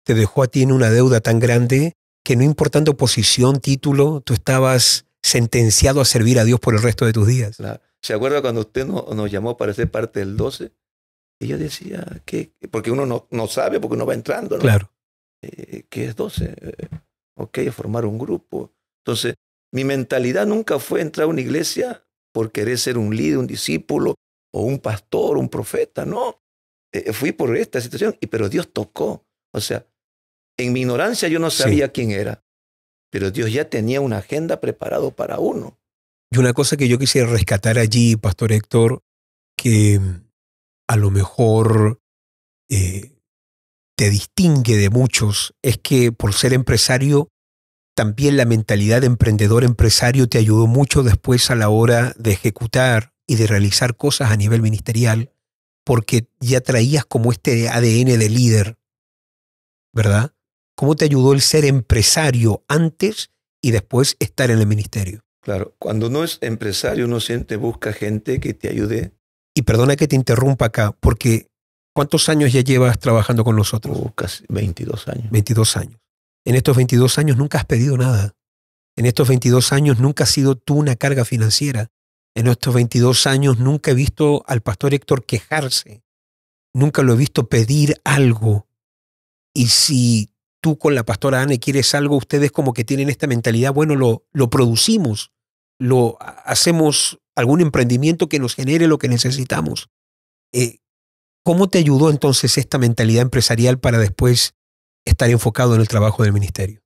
te dejó a ti en una deuda tan grande que no importando posición, título, tú estabas sentenciado a servir a Dios por el resto de tus días. ¿Se acuerda cuando usted nos llamó para ser parte del 12? Y yo decía, que porque uno no, sabe, porque uno va entrando, ¿no? Claro. Eh, ¿Qué es 12? Eh, ok, formar un grupo. Entonces, mi mentalidad nunca fue entrar a una iglesia por querer ser un líder, un discípulo, o un pastor, un profeta, no. Eh, fui por esta situación, y, pero Dios tocó. O sea, en mi ignorancia yo no sabía quién era, pero Dios ya tenía una agenda preparado para uno. Y una cosa que yo quisiera rescatar allí, Pastor Héctor, que mm, a lo mejor eh, te distingue de muchos, es que por ser empresario, también la mentalidad de emprendedor empresario te ayudó mucho después a la hora de ejecutar y de realizar cosas a nivel ministerial, porque ya traías como este ADN de líder, ¿verdad? ¿Cómo te ayudó el ser empresario antes y después estar en el ministerio? Claro, cuando no es empresario, uno siente, busca gente que te ayude. Y perdona que te interrumpa acá, porque ¿cuántos años ya llevas trabajando con nosotros? Uh, casi 22 años. 22 años. En estos 22 años nunca has pedido nada. En estos 22 años nunca has sido tú una carga financiera. En estos 22 años nunca he visto al pastor Héctor quejarse. Nunca lo he visto pedir algo. Y si tú con la pastora Ana quieres algo, ustedes como que tienen esta mentalidad, bueno, lo, producimos, lo hacemos algún emprendimiento que nos genere lo que necesitamos. Eh, ¿Cómo te ayudó entonces esta mentalidad empresarial para después estar enfocado en el trabajo del ministerio?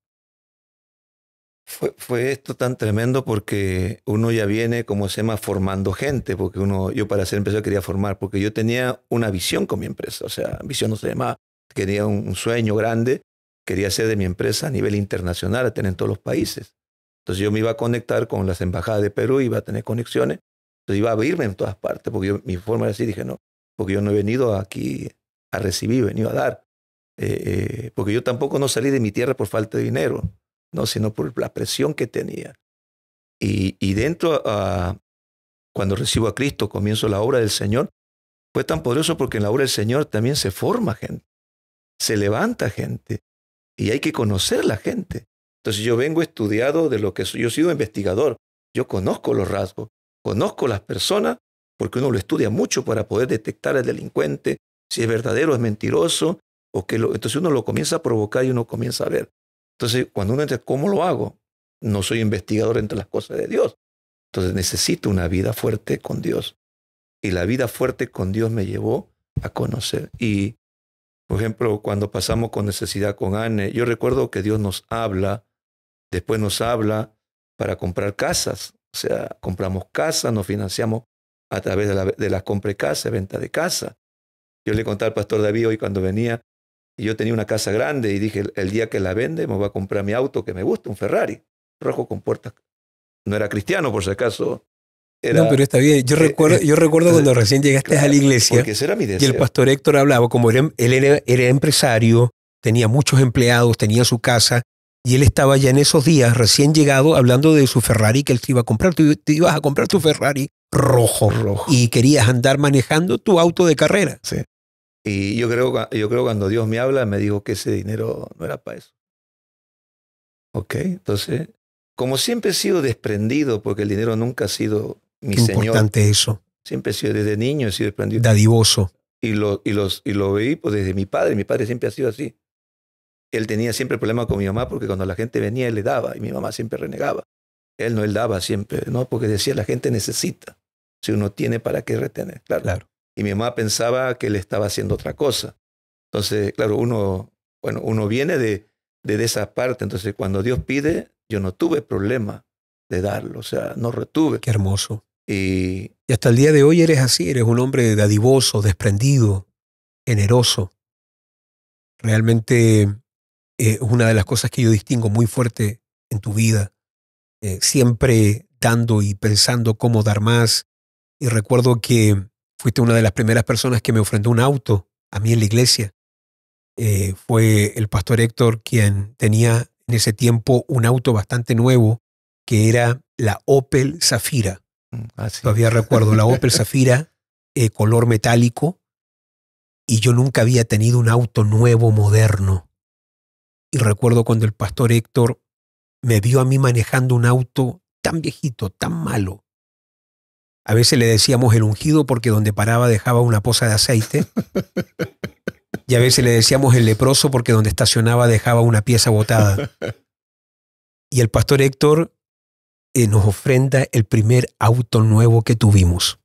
Fue, esto tan tremendo porque uno ya viene, como se llama, formando gente, porque uno, yo para ser empresario quería formar, porque yo tenía una visión con mi empresa, o sea, visión no se llama, tenía un sueño grande quería hacer de mi empresa a nivel internacional, a tener en todos los países. Entonces yo me iba a conectar con las embajadas de Perú, iba a tener conexiones, entonces iba a irme en todas partes, porque mi forma era así, dije, no, porque yo no he venido aquí a recibir, he venido a dar. Eh, eh, porque yo tampoco no salí de mi tierra por falta de dinero, no, sino por la presión que tenía. Y, y dentro, a, ah, cuando recibo a Cristo, comienzo la obra del Señor, fue tan poderoso porque en la obra del Señor también se forma gente, se levanta gente, y hay que conocer la gente. Entonces yo vengo estudiado de lo que Yo he sido investigador. Yo conozco los rasgos, conozco las personas, porque uno lo estudia mucho para poder detectar al delincuente, si es verdadero, es mentiroso, o que entonces uno lo comienza a provocar y uno comienza a ver. Entonces, cuando uno entra, ¿cómo lo hago? No soy investigador entre las cosas de Dios. Entonces necesito una vida fuerte con Dios. Y la vida fuerte con Dios me llevó a conocer. Y por ejemplo, cuando pasamos con necesidad con Anne, yo recuerdo que Dios nos habla, después nos habla para comprar casas. O sea, compramos casas, nos financiamos a través de la, de compra de casa, venta de casa. Yo le conté al pastor David hoy cuando venía, y yo tenía una casa grande y dije, el día que la vende me voy a comprar mi auto que me gusta, un Ferrari, rojo con puertas. No era cristiano, por si acaso, no, pero está bien. Yo eh, recuerdo, eh, yo recuerdo eh, cuando recién llegaste a la iglesia y el pastor Héctor hablaba, como él era, empresario, tenía muchos empleados, tenía su casa, y él estaba ya en esos días recién llegado hablando de su Ferrari que él te iba a comprar. te ibas a comprar tu Ferrari rojo, rojo. y querías andar manejando tu auto de carrera. Sí. Y yo creo, yo creo cuando Dios me habla, me dijo que ese dinero no era para eso. Ok, entonces, como siempre he sido desprendido, porque el dinero nunca ha sido importante eso. Siempre he sido desde niño, he sido Dadivoso. Y lo, y, los, y lo veí pues, desde mi padre. Mi padre siempre ha sido así. Él tenía siempre problemas con mi mamá porque cuando la gente venía, él le daba y mi mamá siempre renegaba. Él no, él daba siempre, ¿no? Porque decía, la gente necesita. Si uno tiene, ¿para qué retener? Claro. Y mi mamá pensaba que él estaba haciendo otra cosa. Entonces, claro, uno, bueno, uno viene de, de, de esa parte. Entonces, cuando Dios pide, yo no tuve problema de darlo, o sea, no retuve. Qué hermoso. Eh, y hasta el día de hoy eres así, eres un hombre dadivoso, desprendido, generoso. Realmente eh, es una de las cosas que yo distingo muy fuerte en tu vida. Eh, siempre dando y pensando cómo dar más. Y recuerdo que fuiste una de las primeras personas que me ofrendó un auto a mí en la iglesia. fue el pastor Héctor quien tenía en ese tiempo un auto bastante nuevo que era la Opel Zafira. Mm, Todavía recuerdo la Opel Zafira eh, color metálico y yo nunca había tenido un auto nuevo, moderno. Y recuerdo cuando el pastor Héctor me vio a mí manejando un auto tan viejito, tan malo. A veces le decíamos el ungido porque donde paraba dejaba una poza de aceite. Y a veces le decíamos el leproso porque donde estacionaba dejaba una pieza botada. Y el pastor Héctor eh, nos ofrenda el primer auto nuevo que tuvimos.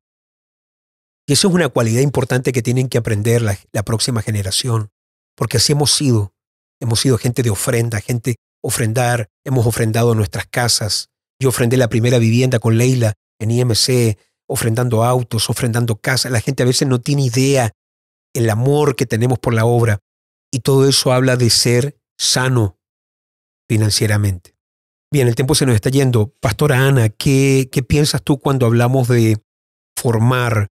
Y eso es una cualidad importante que tienen que aprender la, la próxima generación, porque así hemos sido. Hemos sido gente de ofrenda, gente ofrendar, hemos ofrendado nuestras casas. Yo ofrendé la primera vivienda con Leila en IMC, ofrendando autos, ofrendando casas. La gente a veces no tiene idea el amor que tenemos por la obra. Y todo eso habla de ser sano financieramente. Bien, el tiempo se nos está yendo. Pastora Ana, ¿qué, piensas tú cuando hablamos de formar?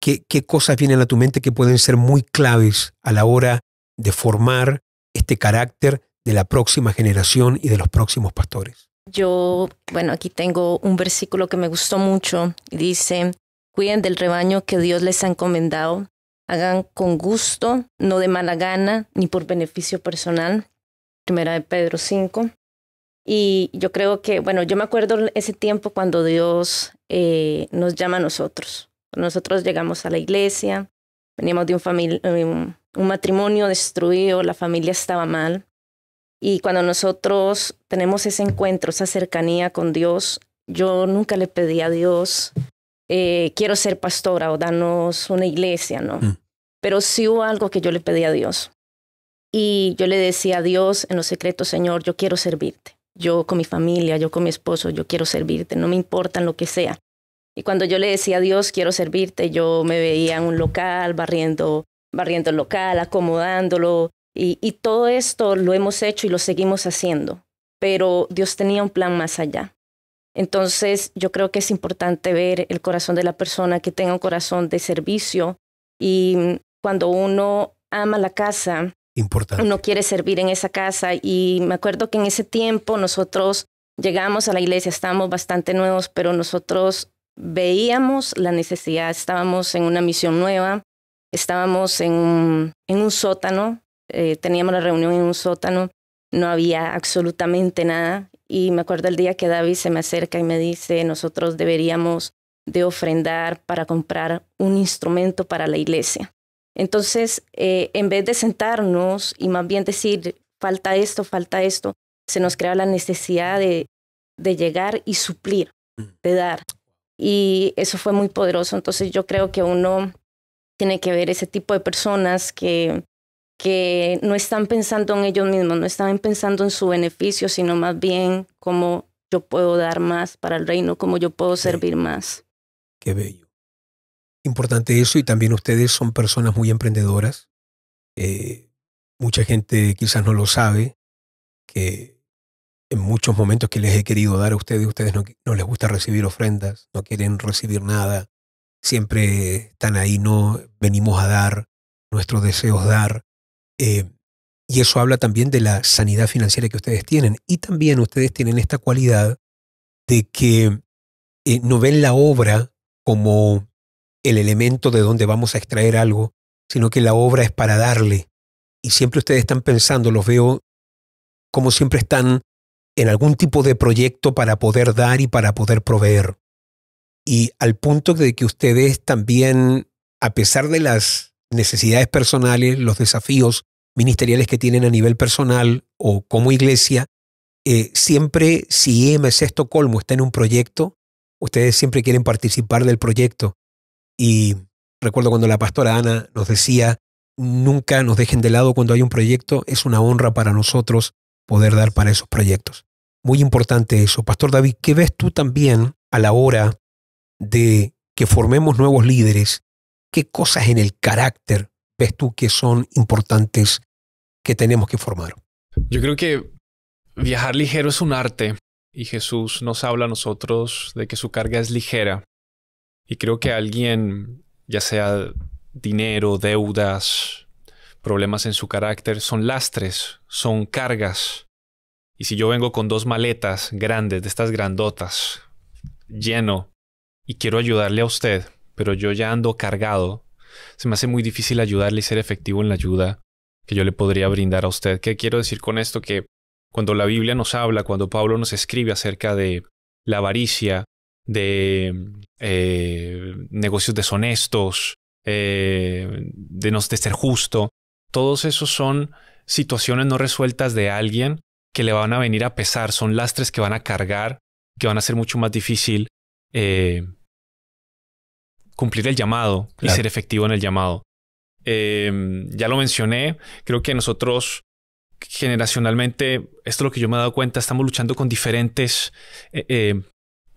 ¿Qué, ¿Qué cosas vienen a tu mente que pueden ser muy claves a la hora de formar este carácter de la próxima generación y de los próximos pastores? Yo, bueno, aquí tengo un versículo que me gustó mucho. Dice, cuiden del rebaño que Dios les ha encomendado, hagan con gusto, no de mala gana, ni por beneficio personal. Primera de Pedro 5. Y yo creo que, bueno, yo me acuerdo ese tiempo cuando Dios eh, nos llama a nosotros. Nosotros llegamos a la iglesia, veníamos de eh, un, matrimonio destruido, la familia estaba mal. Y cuando nosotros tenemos ese encuentro, esa cercanía con Dios, yo nunca le pedí a Dios, eh, quiero ser pastora o danos una iglesia, ¿no? Mm. Pero sí hubo algo que yo le pedí a Dios. Y yo le decía a Dios en los secretos, Señor, yo quiero servirte yo con mi familia, yo con mi esposo, yo quiero servirte, no me importa lo que sea. Y cuando yo le decía a Dios, quiero servirte, yo me veía en un local, barriendo, barriendo el local, acomodándolo, y, y todo esto lo hemos hecho y lo seguimos haciendo, pero Dios tenía un plan más allá. Entonces, yo creo que es importante ver el corazón de la persona, que tenga un corazón de servicio. Y cuando uno ama la casa, Importante. Uno quiere servir en esa casa y me acuerdo que en ese tiempo nosotros llegamos a la iglesia, estábamos bastante nuevos, pero nosotros veíamos la necesidad, estábamos en una misión nueva, estábamos en un, sótano, eh, teníamos la reunión en un sótano, no había absolutamente nada y me acuerdo el día que David se me acerca y me dice, nosotros deberíamos de ofrendar para comprar un instrumento para la iglesia. Entonces, eh, en vez de sentarnos y más bien decir, falta esto, falta esto, se nos crea la necesidad de, llegar y suplir, mm. de dar. Y eso fue muy poderoso. Entonces, yo creo que uno tiene que ver ese tipo de personas que, que no están pensando en ellos mismos, no están pensando en su beneficio, sino más bien cómo yo puedo dar más para el reino, cómo yo puedo servir más. Qué bello importante eso y también ustedes son personas muy emprendedoras. Eh, mucha gente quizás no lo sabe, que en muchos momentos que les he querido dar a ustedes, ustedes no, les gusta recibir ofrendas, no quieren recibir nada, siempre están ahí, no venimos a dar, nuestros deseos dar. Eh, y eso habla también de la sanidad financiera que ustedes tienen. Y también ustedes tienen esta cualidad de que eh, no ven la obra como el elemento de donde vamos a extraer algo, sino que la obra es para darle. Y siempre ustedes están pensando, los veo como siempre están en algún tipo de proyecto para poder dar y para poder proveer. Y al punto de que ustedes también, a pesar de las necesidades personales, los desafíos ministeriales que tienen a nivel personal o como iglesia, eh, siempre si IMS e Estocolmo está en un proyecto, ustedes siempre quieren participar del proyecto y recuerdo cuando la pastora Ana nos decía, nunca nos dejen de lado cuando hay un proyecto, es una honra para nosotros poder dar para esos proyectos. Muy importante eso. Pastor David, ¿qué ves tú también a la hora de que formemos nuevos líderes? ¿Qué cosas en el carácter ves tú que son importantes que tenemos que formar? Yo creo que viajar ligero es un arte y Jesús nos habla a nosotros de que su carga es ligera. Y creo que alguien, ya sea dinero, deudas, problemas en su carácter, son lastres, son cargas. Y si yo vengo con dos maletas grandes, de estas grandotas, lleno, y quiero ayudarle a usted, pero yo ya ando cargado, se me hace muy difícil ayudarle y ser efectivo en la ayuda que yo le podría brindar a usted. ¿Qué quiero decir con esto? Que cuando la Biblia nos habla, cuando Pablo nos escribe acerca de la avaricia, de eh, negocios deshonestos, eh, de, no, de ser justo. Todos esos son situaciones no resueltas de alguien que le van a venir a pesar, son lastres que van a cargar, que van a ser mucho más difícil eh, cumplir el llamado y ser efectivo en el llamado. Em, ya lo mencioné, creo que nosotros generacionalmente, esto es lo que yo me he dado cuenta, estamos luchando con diferentes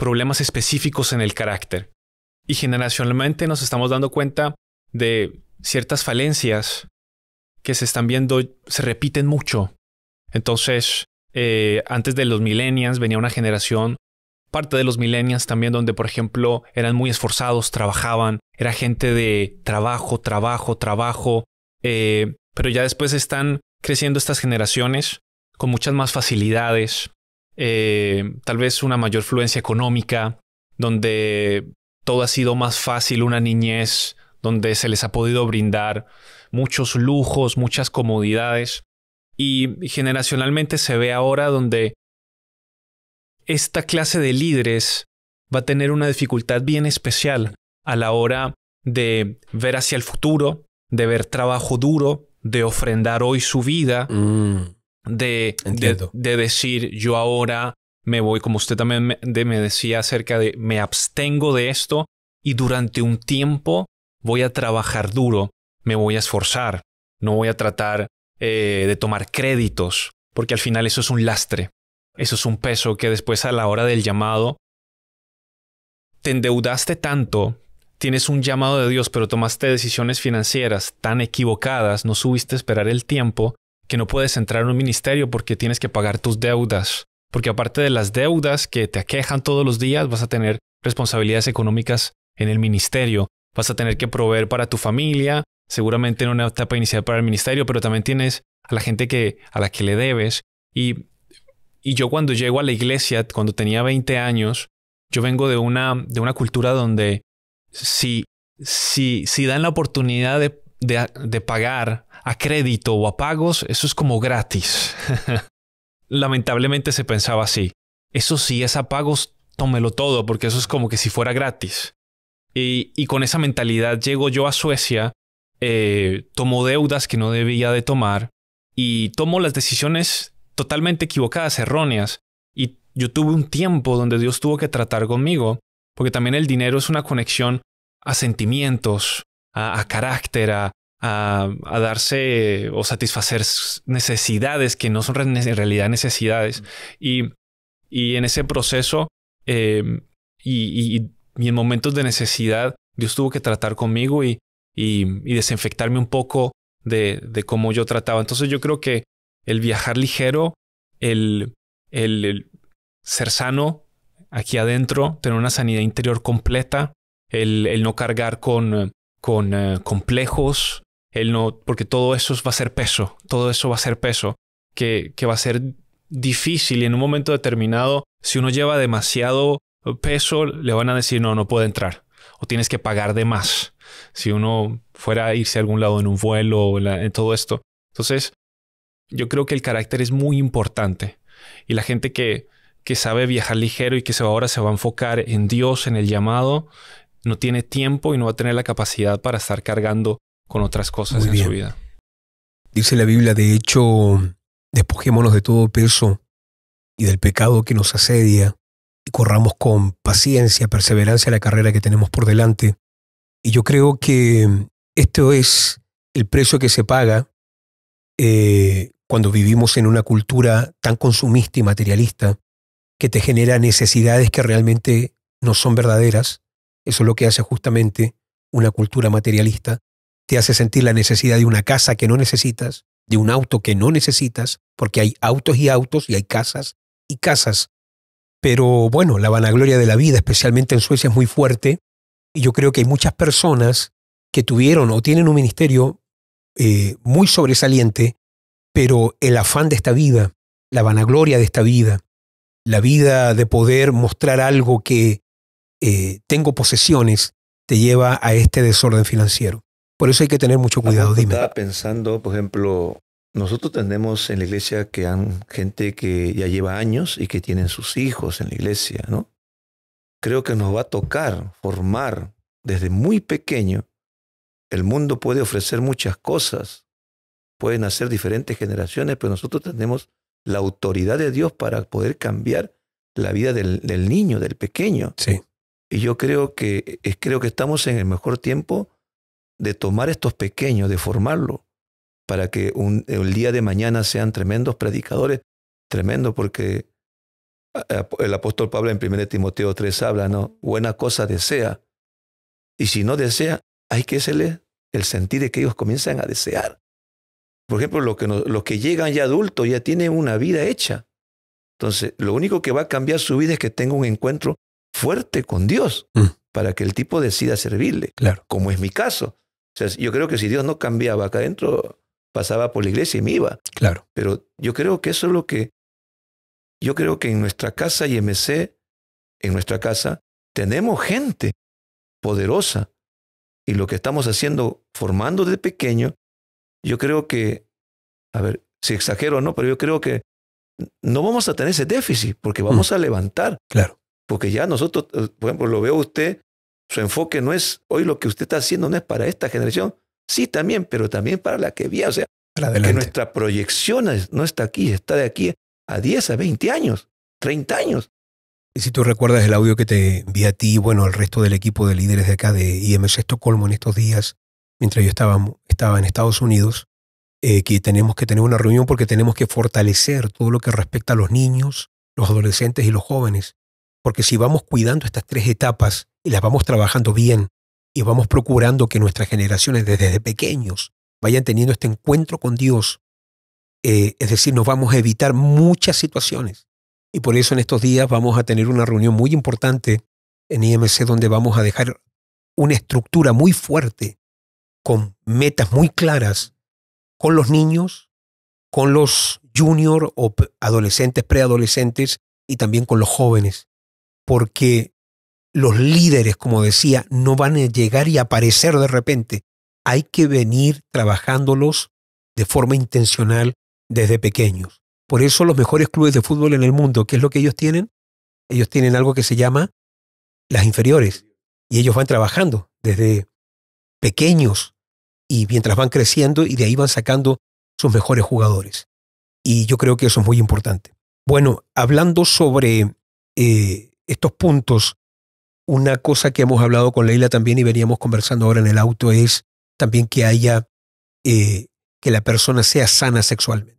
problemas específicos en el carácter. Y generacionalmente nos estamos dando cuenta de ciertas falencias que se están viendo, se repiten mucho. Entonces, eh, antes de los millennials venía una generación, parte de los millennials también, donde por ejemplo eran muy esforzados, trabajaban, era gente de trabajo, trabajo, trabajo, eh, pero ya después están creciendo estas generaciones con muchas más facilidades, eh, tal vez una mayor fluencia económica, donde todo ha sido más fácil, una niñez donde se les ha podido brindar muchos lujos, muchas comodidades. Y generacionalmente se ve ahora donde esta clase de líderes va a tener una dificultad bien especial a la hora de ver hacia el futuro, de ver trabajo duro, de ofrendar hoy su vida, mm de, de, decir yo ahora me voy, como usted también me, decía acerca de me abstengo de esto y durante un tiempo voy a trabajar duro, me voy a esforzar, no voy a tratar eh, de tomar créditos, porque al final eso es un lastre, eso es un peso que después a la hora del llamado te endeudaste tanto, tienes un llamado de Dios, pero tomaste decisiones financieras tan equivocadas, no subiste a esperar el tiempo, que no puedes entrar en un ministerio porque tienes que pagar tus deudas, porque aparte de las deudas que te aquejan todos los días, vas a tener responsabilidades económicas en el ministerio, vas a tener que proveer para tu familia, seguramente en una etapa inicial para el ministerio, pero también tienes a la gente que, a la que le debes. Y, y yo cuando llego a la iglesia, cuando tenía 20 años, yo vengo de una, de una cultura donde si, si, si dan la oportunidad de de, pagar a crédito o a pagos, eso es como gratis. Lamentablemente se pensaba así. Eso sí es a pagos, tómelo todo, porque eso es como que si fuera gratis. Y, y con esa mentalidad llego yo a Suecia, eh, tomo deudas que no debía de tomar y tomo las decisiones totalmente equivocadas, erróneas. Y yo tuve un tiempo donde Dios tuvo que tratar conmigo, porque también el dinero es una conexión a sentimientos, a, carácter, a, darse o satisfacer necesidades que no son en realidad necesidades. Y, en ese proceso em, y, en momentos de necesidad, Dios tuvo que tratar conmigo y, desinfectarme un poco de, de, cómo yo trataba. Entonces yo creo que el viajar ligero, el, el, ser sano aquí adentro, tener una sanidad interior completa, el, el no cargar con con eh, complejos, no, porque todo eso va a ser peso, todo eso va a ser peso, que, va a ser difícil y en un momento determinado, si uno lleva demasiado peso, le van a decir, no, no puede entrar, o tienes que pagar de más, si uno fuera a irse a algún lado en un vuelo o en, todo esto. Entonces, yo creo que el carácter es muy importante y la gente que, que sabe viajar ligero y que se, ahora se va a enfocar en Dios, en el llamado, no tiene tiempo y no va a tener la capacidad para estar cargando con otras cosas en su vida. Dice la Biblia, de hecho, despojémonos de todo peso y del pecado que nos asedia y corramos con paciencia, perseverancia la carrera que tenemos por delante. Y yo creo que esto es el precio que se paga eh, cuando vivimos en una cultura tan consumista y materialista que te genera necesidades que realmente no son verdaderas eso es lo que hace justamente una cultura materialista. Te hace sentir la necesidad de una casa que no necesitas, de un auto que no necesitas, porque hay autos y autos y hay casas y casas. Pero bueno, la vanagloria de la vida, especialmente en Suecia, es muy fuerte y yo creo que hay muchas personas que tuvieron o tienen un ministerio eh, muy sobresaliente, pero el afán de esta vida, la vanagloria de esta vida, la vida de poder mostrar algo que eh, tengo posesiones, te lleva a este desorden financiero. Por eso hay que tener mucho cuidado. Dime. Estaba pensando, por ejemplo, nosotros tenemos en la iglesia que han gente que ya lleva años y que tienen sus hijos en la iglesia, ¿no? Creo que nos va a tocar formar desde muy pequeño. El mundo puede ofrecer muchas cosas, pueden hacer diferentes generaciones, pero nosotros tenemos la autoridad de Dios para poder cambiar la vida del, del niño, del pequeño. Sí. Y yo creo que, creo que estamos en el mejor tiempo de tomar estos pequeños, de formarlos, para que un, el día de mañana sean tremendos predicadores, tremendo, porque el apóstol Pablo en 1 Timoteo 3 habla, ¿no? Buena cosa desea. Y si no desea, hay que hacerle el sentir de que ellos comienzan a desear. Por ejemplo, los que, los que llegan ya adultos ya tienen una vida hecha. Entonces, lo único que va a cambiar su vida es que tenga un encuentro fuerte con Dios mm. para que el tipo decida servirle, claro. como es mi caso. O sea, yo creo que si Dios no cambiaba acá adentro, pasaba por la iglesia y me iba. Claro. Pero yo creo que eso es lo que. Yo creo que en nuestra casa IMC, en nuestra casa, tenemos gente poderosa. Y lo que estamos haciendo, formando de pequeño, yo creo que. A ver, si exagero o no, pero yo creo que no vamos a tener ese déficit porque vamos mm. a levantar. Claro. Porque ya nosotros, eh, por ejemplo, lo veo usted, su enfoque no es, hoy lo que usted está haciendo no es para esta generación, sí también, pero también para la que viene. O sea, nuestra proyección no está aquí, está de aquí a 10, a 20 años, 30 años. Y si tú recuerdas el audio que te vi a ti bueno, al resto del equipo de líderes de acá de IMS Estocolmo en estos días, mientras yo estaba, estaba en Estados Unidos, eh, que tenemos que tener una reunión porque tenemos que fortalecer todo lo que respecta a los niños, los adolescentes y los jóvenes. Porque si vamos cuidando estas tres etapas y las vamos trabajando bien y vamos procurando que nuestras generaciones desde pequeños vayan teniendo este encuentro con Dios, eh, es decir, nos vamos a evitar muchas situaciones. Y por eso en estos días vamos a tener una reunión muy importante en IMC donde vamos a dejar una estructura muy fuerte, con metas muy claras, con los niños, con los junior o adolescentes, preadolescentes y también con los jóvenes, porque los líderes, como decía, no van a llegar y aparecer de repente. Hay que venir trabajándolos de forma intencional desde pequeños. Por eso los mejores clubes de fútbol en el mundo, ¿qué es lo que ellos tienen? Ellos tienen algo que se llama las inferiores. Y ellos van trabajando desde pequeños y mientras van creciendo y de ahí van sacando sus mejores jugadores. Y yo creo que eso es muy importante. Bueno, hablando sobre eh, estos puntos, una cosa que hemos hablado con Leila también y veníamos conversando ahora en el auto es también que haya, eh, que la persona sea sana sexualmente.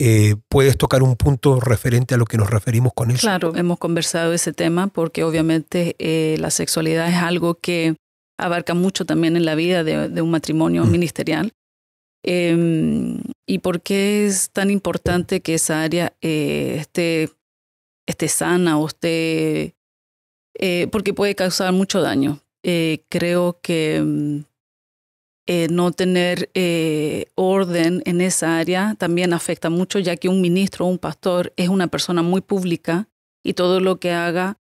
Eh, ¿Puedes tocar un punto referente a lo que nos referimos con eso? Claro, hemos conversado ese tema porque obviamente eh, la sexualidad es algo que abarca mucho también en la vida de, un matrimonio mm. ministerial. Em, ¿Y por qué es tan importante que esa área esté esté sana o esté... Eh, porque puede causar mucho daño. Eh, creo que mm, eh, no tener orden en esa área también afecta mucho, ya que un ministro o un pastor es una persona muy pública y todo lo que haga,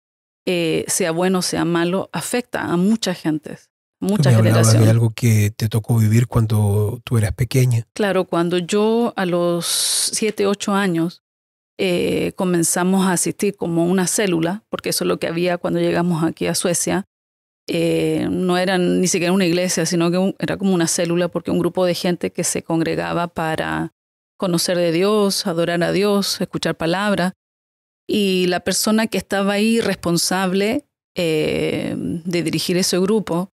sea bueno o sea malo, afecta a mucha gente muchas generaciones. de algo que te tocó vivir cuando tú eras pequeña. Claro, cuando yo a los 7, 8 años eh, comenzamos a asistir como una célula, porque eso es lo que había cuando llegamos aquí a Suecia. Eh, no era ni siquiera una iglesia, sino que era como una célula, porque un grupo de gente que se congregaba para conocer de Dios, adorar a Dios, escuchar palabra. Y la persona que estaba ahí responsable eh, de dirigir ese grupo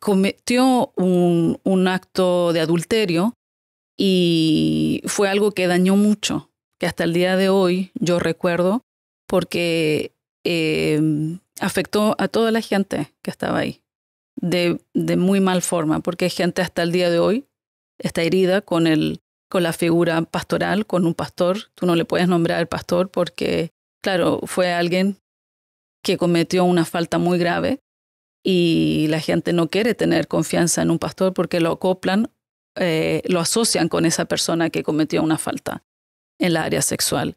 cometió un acto de adulterio y fue algo que dañó mucho hasta el día de hoy yo recuerdo porque eh, afectó a toda la gente que estaba ahí de, muy mal forma, porque hay gente hasta el día de hoy está herida con, el, con la figura pastoral, con un pastor. Tú no le puedes nombrar al pastor porque, claro, fue alguien que cometió una falta muy grave y la gente no quiere tener confianza en un pastor porque lo acoplan, eh, lo asocian con esa persona que cometió una falta la área sexual.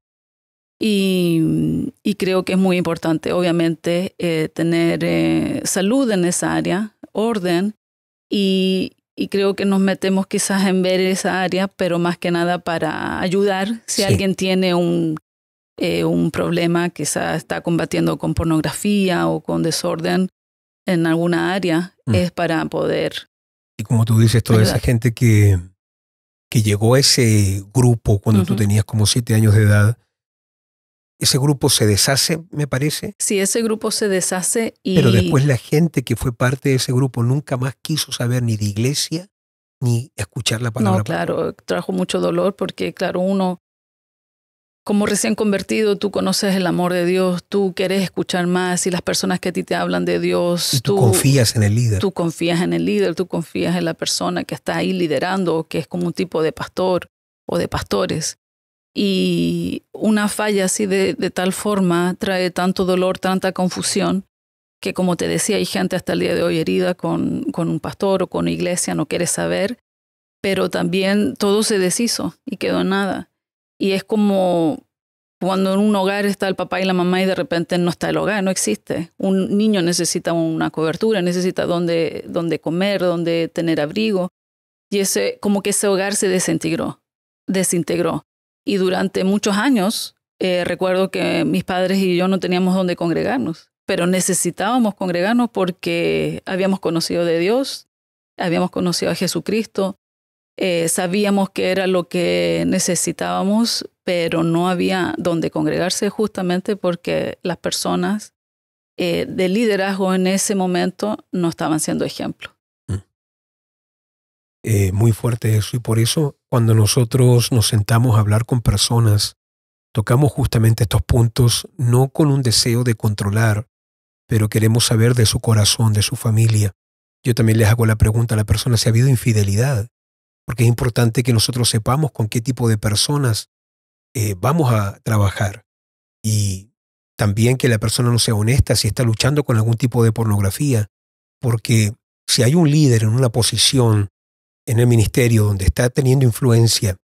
Y, y creo que es muy importante, obviamente, eh, tener eh, salud en esa área, orden, y, y, creo que nos metemos quizás en ver esa área, pero más que nada para ayudar si alguien tiene un, eh, un problema, quizás está combatiendo con pornografía o con desorden en alguna área, mm. es para poder. Y como tú dices, toda esa gente que que llegó a ese grupo cuando tú tenías como siete años de edad, ese grupo se deshace, me parece. Sí, ese grupo se deshace y... Pero después la gente que fue parte de ese grupo nunca más quiso saber ni de iglesia, ni escuchar la palabra. No, claro, trajo mucho dolor porque, claro, uno como recién convertido, tú conoces el amor de Dios, tú quieres escuchar más y las personas que a ti te hablan de Dios. tú, confías en el líder. Tú confías en el líder, tú confías en la persona que está ahí liderando, que es como un tipo de pastor o de pastores. Y una falla así de, tal forma trae tanto dolor, tanta confusión, que como te decía, hay gente hasta el día de hoy herida con, con un pastor o con una iglesia, no quiere saber, pero también todo se deshizo y quedó nada y es como cuando en un hogar está el papá y la mamá y de repente no está el hogar, no existe. Un niño necesita una cobertura, necesita donde, donde comer, donde tener abrigo. Y ese, como que ese hogar se desintegró, desintegró. Y durante muchos años, eh, recuerdo que mis padres y yo no teníamos donde congregarnos, pero necesitábamos congregarnos porque habíamos conocido de Dios, habíamos conocido a Jesucristo, eh, sabíamos que era lo que necesitábamos, pero no había donde congregarse justamente porque las personas eh, de liderazgo en ese momento no estaban siendo ejemplo. Mm. Eh, muy fuerte eso y por eso cuando nosotros nos sentamos a hablar con personas, tocamos justamente estos puntos no con un deseo de controlar, pero queremos saber de su corazón, de su familia. Yo también les hago la pregunta a la persona si ha habido infidelidad porque es importante que nosotros sepamos con qué tipo de personas eh, vamos a trabajar y también que la persona no sea honesta si está luchando con algún tipo de pornografía, porque si hay un líder en una posición en el ministerio donde está teniendo influencia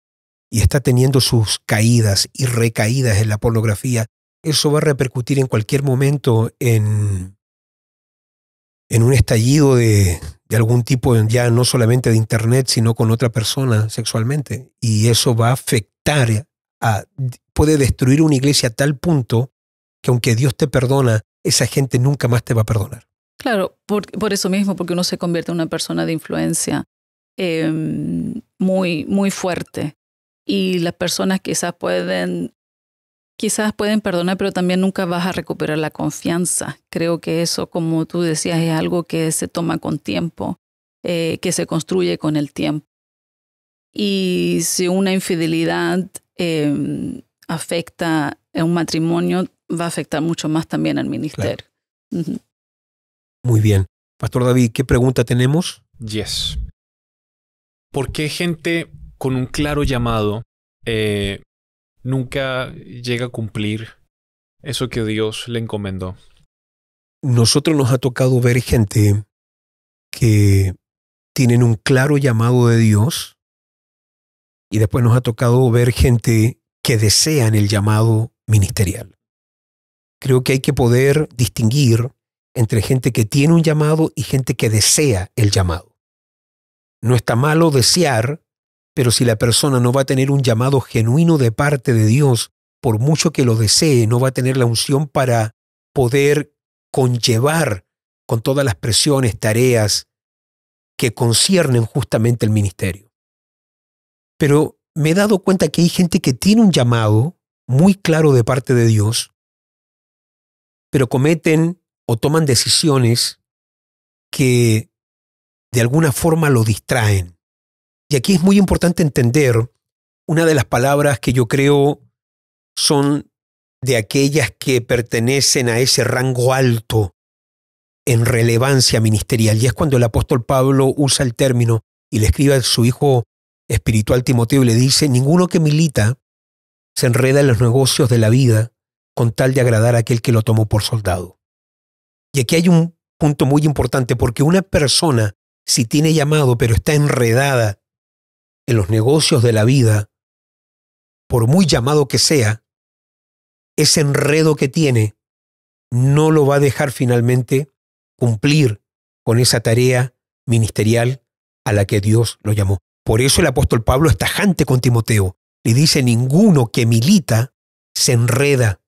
y está teniendo sus caídas y recaídas en la pornografía, eso va a repercutir en cualquier momento en, en un estallido de, de algún tipo ya no solamente de internet, sino con otra persona sexualmente. Y eso va a afectar, a, puede destruir una iglesia a tal punto que aunque Dios te perdona, esa gente nunca más te va a perdonar. Claro, por, eso mismo, porque uno se convierte en una persona de influencia eh, muy, muy fuerte. Y las personas quizás pueden quizás pueden perdonar, pero también nunca vas a recuperar la confianza. Creo que eso, como tú decías, es algo que se toma con tiempo, eh, que se construye con el tiempo. Y si una infidelidad em, afecta a un matrimonio, va a afectar mucho más también al ministerio. Muy bien. Pastor David, ¿qué pregunta tenemos? Yes. ¿Por qué gente con un claro llamado eh, nunca llega a cumplir eso que Dios le encomendó. Nosotros nos ha tocado ver gente que tienen un claro llamado de Dios y después nos ha tocado ver gente que desean el llamado ministerial. Creo que hay que poder distinguir entre gente que tiene un llamado y gente que desea el llamado. No está malo desear pero si la persona no va a tener un llamado genuino de parte de Dios, por mucho que lo desee, no va a tener la unción para poder conllevar con todas las presiones, tareas que conciernen justamente el ministerio. Pero me he dado cuenta que hay gente que tiene un llamado muy claro de parte de Dios, pero cometen o toman decisiones que de alguna forma lo distraen. Y aquí es muy importante entender una de las palabras que yo creo son de aquellas que pertenecen a ese rango alto en relevancia ministerial. Y es cuando el apóstol Pablo usa el término y le escribe a su hijo espiritual Timoteo y le dice, ninguno que milita se enreda en los negocios de la vida con tal de agradar a aquel que lo tomó por soldado. Y aquí hay un punto muy importante porque una persona, si tiene llamado pero está enredada en los negocios de la vida, por muy llamado que sea, ese enredo que tiene no lo va a dejar finalmente cumplir con esa tarea ministerial a la que Dios lo llamó. Por eso el apóstol Pablo es tajante con Timoteo. Le dice, ninguno que milita se enreda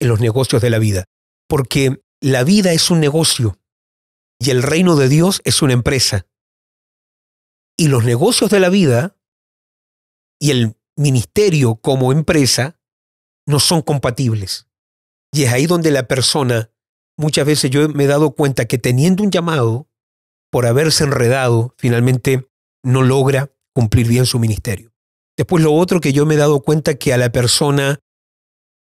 en los negocios de la vida, porque la vida es un negocio y el reino de Dios es una empresa y los negocios de la vida y el ministerio como empresa no son compatibles. Y es ahí donde la persona, muchas veces yo me he dado cuenta que teniendo un llamado, por haberse enredado, finalmente no logra cumplir bien su ministerio. Después lo otro que yo me he dado cuenta que a la persona,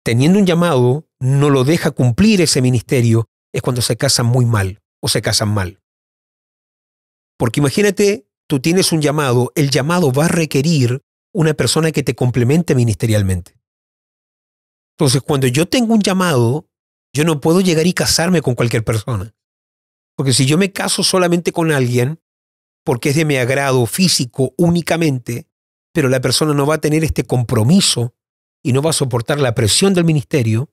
teniendo un llamado, no lo deja cumplir ese ministerio, es cuando se casan muy mal o se casan mal. Porque imagínate tú tienes un llamado, el llamado va a requerir una persona que te complemente ministerialmente. Entonces, cuando yo tengo un llamado, yo no puedo llegar y casarme con cualquier persona. Porque si yo me caso solamente con alguien, porque es de mi agrado físico únicamente, pero la persona no va a tener este compromiso y no va a soportar la presión del ministerio,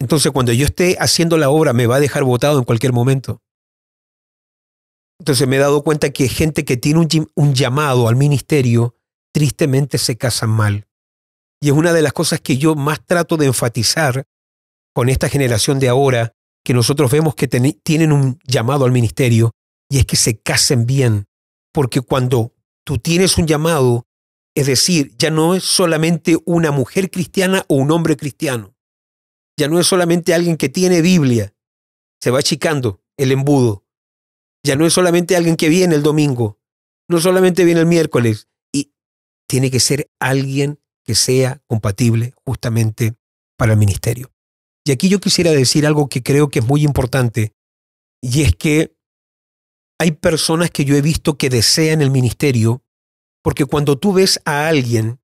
entonces cuando yo esté haciendo la obra me va a dejar votado en cualquier momento. Entonces me he dado cuenta que gente que tiene un, un llamado al ministerio, tristemente se casan mal. Y es una de las cosas que yo más trato de enfatizar con esta generación de ahora, que nosotros vemos que tienen un llamado al ministerio, y es que se casen bien. Porque cuando tú tienes un llamado, es decir, ya no es solamente una mujer cristiana o un hombre cristiano, ya no es solamente alguien que tiene Biblia, se va achicando el embudo. Ya no es solamente alguien que viene el domingo, no solamente viene el miércoles, y tiene que ser alguien que sea compatible justamente para el ministerio. Y aquí yo quisiera decir algo que creo que es muy importante, y es que hay personas que yo he visto que desean el ministerio, porque cuando tú ves a alguien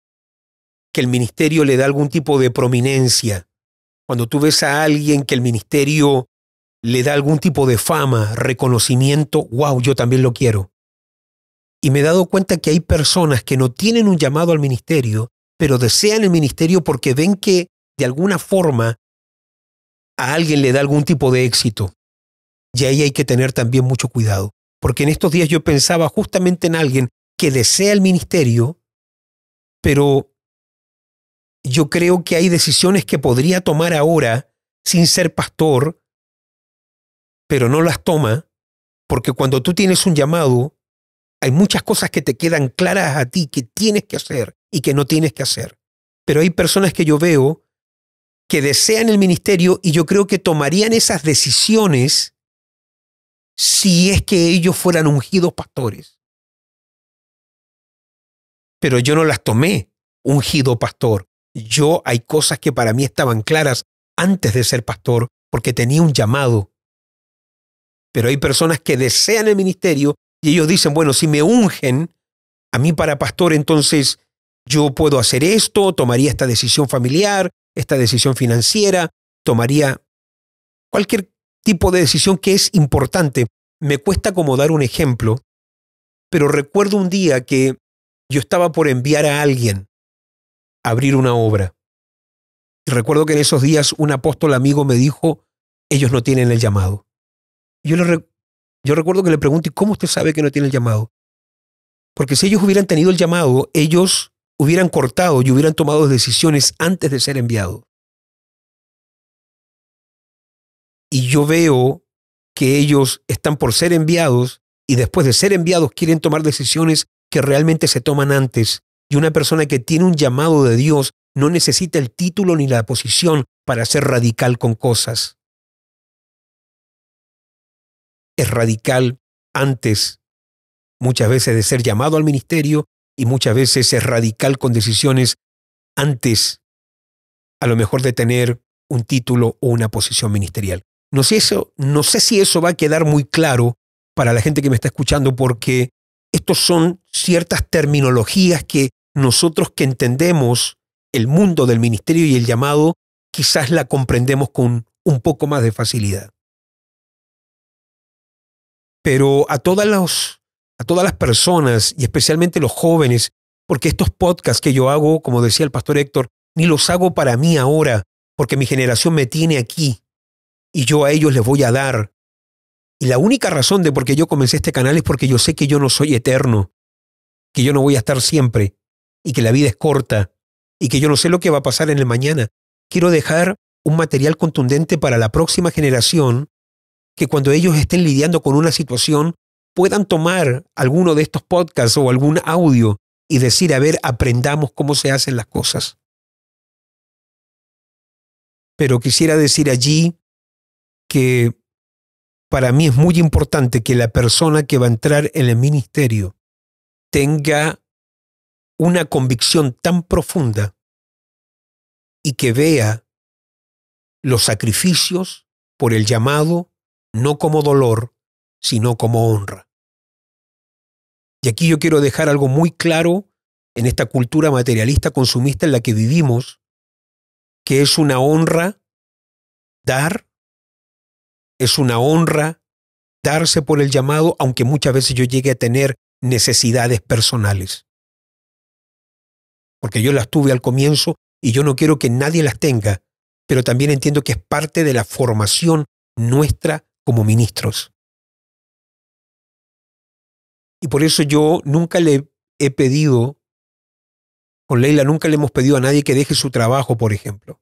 que el ministerio le da algún tipo de prominencia, cuando tú ves a alguien que el ministerio le da algún tipo de fama, reconocimiento, wow, yo también lo quiero. Y me he dado cuenta que hay personas que no tienen un llamado al ministerio, pero desean el ministerio porque ven que de alguna forma a alguien le da algún tipo de éxito. Y ahí hay que tener también mucho cuidado, porque en estos días yo pensaba justamente en alguien que desea el ministerio, pero yo creo que hay decisiones que podría tomar ahora sin ser pastor, pero no las toma, porque cuando tú tienes un llamado, hay muchas cosas que te quedan claras a ti que tienes que hacer y que no tienes que hacer. Pero hay personas que yo veo que desean el ministerio y yo creo que tomarían esas decisiones si es que ellos fueran ungidos pastores. Pero yo no las tomé ungido pastor. Yo hay cosas que para mí estaban claras antes de ser pastor porque tenía un llamado pero hay personas que desean el ministerio y ellos dicen, bueno, si me ungen a mí para pastor, entonces yo puedo hacer esto, tomaría esta decisión familiar, esta decisión financiera, tomaría cualquier tipo de decisión que es importante. Me cuesta como dar un ejemplo, pero recuerdo un día que yo estaba por enviar a alguien a abrir una obra. Y recuerdo que en esos días un apóstol amigo me dijo, ellos no tienen el llamado. Yo, recuerdo que le pregunté cómo usted sabe que no tiene el llamado? Porque si ellos hubieran tenido el llamado, ellos hubieran cortado y hubieran tomado decisiones antes de ser enviado Y yo veo que ellos están por ser enviados y después de ser enviados quieren tomar decisiones que realmente se toman antes. Y una persona que tiene un llamado de Dios no necesita el título ni la posición para ser radical con cosas es radical antes muchas veces de ser llamado al ministerio y muchas veces es radical con decisiones antes a lo mejor de tener un título o una posición ministerial. No sé, eso, no sé si eso va a quedar muy claro para la gente que me está escuchando porque estos son ciertas terminologías que nosotros que entendemos el mundo del ministerio y el llamado quizás la comprendemos con un poco más de facilidad pero a todas, a todas las personas y especialmente los jóvenes, porque estos podcasts que yo hago, como decía el pastor Héctor, ni los hago para mí ahora, porque mi generación me tiene aquí y yo a ellos les voy a dar. Y la única razón de por qué yo comencé este canal es porque yo sé que yo no soy eterno, que yo no voy a estar siempre y que la vida es corta y que yo no sé lo que va a pasar en el mañana. Quiero dejar un material contundente para la próxima generación que cuando ellos estén lidiando con una situación puedan tomar alguno de estos podcasts o algún audio y decir, a ver, aprendamos cómo se hacen las cosas. Pero quisiera decir allí que para mí es muy importante que la persona que va a entrar en el ministerio tenga una convicción tan profunda y que vea los sacrificios por el llamado, no como dolor, sino como honra. Y aquí yo quiero dejar algo muy claro en esta cultura materialista consumista en la que vivimos, que es una honra dar, es una honra darse por el llamado, aunque muchas veces yo llegue a tener necesidades personales. Porque yo las tuve al comienzo y yo no quiero que nadie las tenga, pero también entiendo que es parte de la formación nuestra como ministros. Y por eso yo nunca le he pedido, con Leila nunca le hemos pedido a nadie que deje su trabajo, por ejemplo.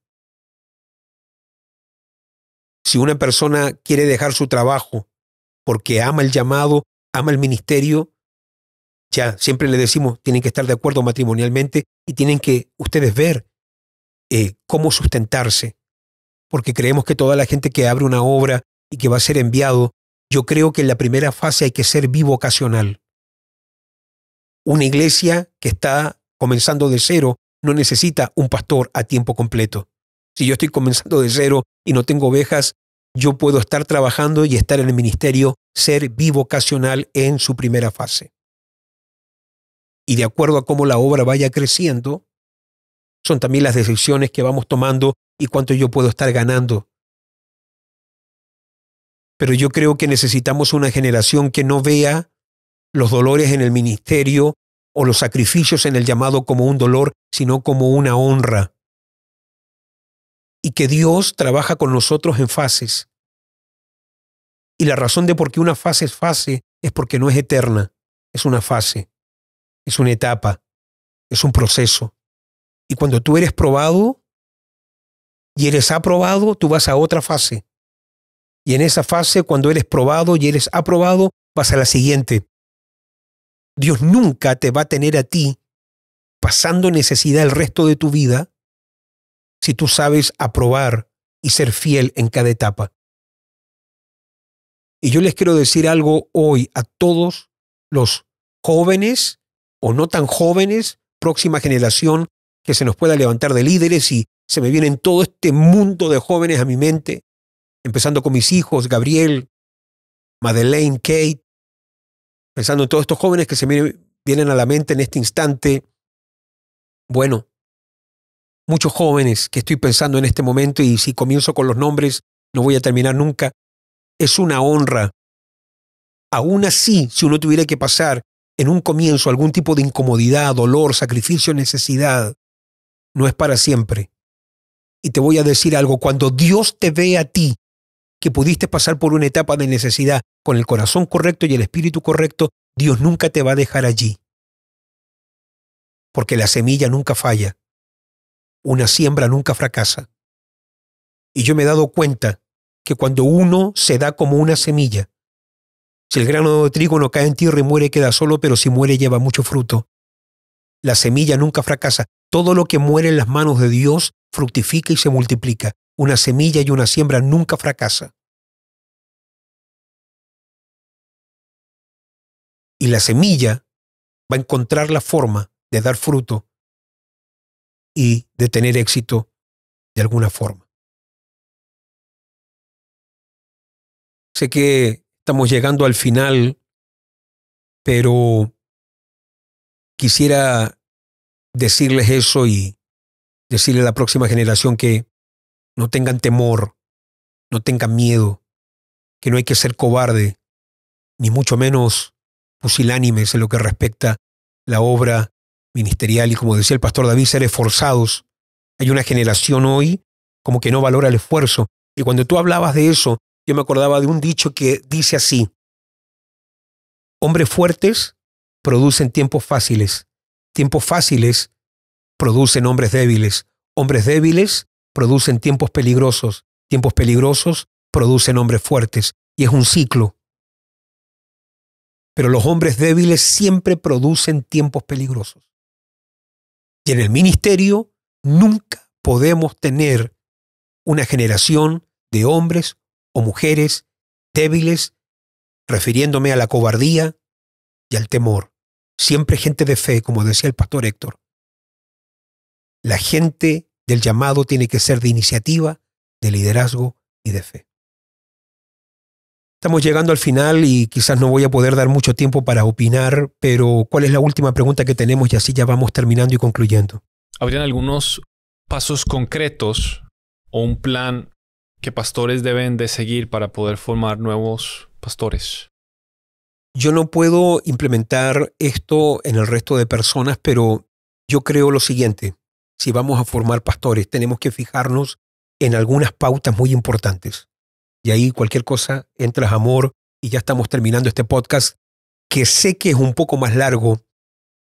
Si una persona quiere dejar su trabajo porque ama el llamado, ama el ministerio, ya siempre le decimos, tienen que estar de acuerdo matrimonialmente y tienen que ustedes ver eh, cómo sustentarse, porque creemos que toda la gente que abre una obra y que va a ser enviado, yo creo que en la primera fase hay que ser bivocacional. Una iglesia que está comenzando de cero no necesita un pastor a tiempo completo. Si yo estoy comenzando de cero y no tengo ovejas, yo puedo estar trabajando y estar en el ministerio, ser bivocacional en su primera fase. Y de acuerdo a cómo la obra vaya creciendo, son también las decisiones que vamos tomando y cuánto yo puedo estar ganando pero yo creo que necesitamos una generación que no vea los dolores en el ministerio o los sacrificios en el llamado como un dolor, sino como una honra. Y que Dios trabaja con nosotros en fases. Y la razón de por qué una fase es fase es porque no es eterna, es una fase, es una etapa, es un proceso. Y cuando tú eres probado y eres aprobado, tú vas a otra fase. Y en esa fase, cuando eres probado y eres aprobado, vas a la siguiente. Dios nunca te va a tener a ti pasando necesidad el resto de tu vida si tú sabes aprobar y ser fiel en cada etapa. Y yo les quiero decir algo hoy a todos los jóvenes o no tan jóvenes, próxima generación que se nos pueda levantar de líderes y se me viene todo este mundo de jóvenes a mi mente empezando con mis hijos, Gabriel, Madeleine, Kate, pensando en todos estos jóvenes que se me vienen a la mente en este instante. Bueno, muchos jóvenes que estoy pensando en este momento y si comienzo con los nombres no voy a terminar nunca. Es una honra. Aún así, si uno tuviera que pasar en un comienzo algún tipo de incomodidad, dolor, sacrificio, necesidad, no es para siempre. Y te voy a decir algo, cuando Dios te ve a ti que pudiste pasar por una etapa de necesidad con el corazón correcto y el espíritu correcto, Dios nunca te va a dejar allí. Porque la semilla nunca falla. Una siembra nunca fracasa. Y yo me he dado cuenta que cuando uno se da como una semilla, si el grano de trigo no cae en tierra y muere queda solo, pero si muere lleva mucho fruto. La semilla nunca fracasa. Todo lo que muere en las manos de Dios fructifica y se multiplica. Una semilla y una siembra nunca fracasa. Y la semilla va a encontrar la forma de dar fruto y de tener éxito de alguna forma. Sé que estamos llegando al final, pero quisiera decirles eso y decirle a la próxima generación que no tengan temor, no tengan miedo, que no hay que ser cobarde, ni mucho menos pusilánimes en lo que respecta la obra ministerial y como decía el pastor David, ser esforzados. Hay una generación hoy como que no valora el esfuerzo. Y cuando tú hablabas de eso, yo me acordaba de un dicho que dice así, hombres fuertes producen tiempos fáciles, tiempos fáciles producen hombres débiles, hombres débiles producen tiempos peligrosos, tiempos peligrosos producen hombres fuertes, y es un ciclo. Pero los hombres débiles siempre producen tiempos peligrosos. Y en el ministerio nunca podemos tener una generación de hombres o mujeres débiles, refiriéndome a la cobardía y al temor. Siempre gente de fe, como decía el pastor Héctor. La gente del llamado tiene que ser de iniciativa, de liderazgo y de fe. Estamos llegando al final y quizás no voy a poder dar mucho tiempo para opinar, pero ¿cuál es la última pregunta que tenemos y así ya vamos terminando y concluyendo? ¿Habrían algunos pasos concretos o un plan que pastores deben de seguir para poder formar nuevos pastores? Yo no puedo implementar esto en el resto de personas, pero yo creo lo siguiente si vamos a formar pastores, tenemos que fijarnos en algunas pautas muy importantes. Y ahí cualquier cosa, entras amor y ya estamos terminando este podcast, que sé que es un poco más largo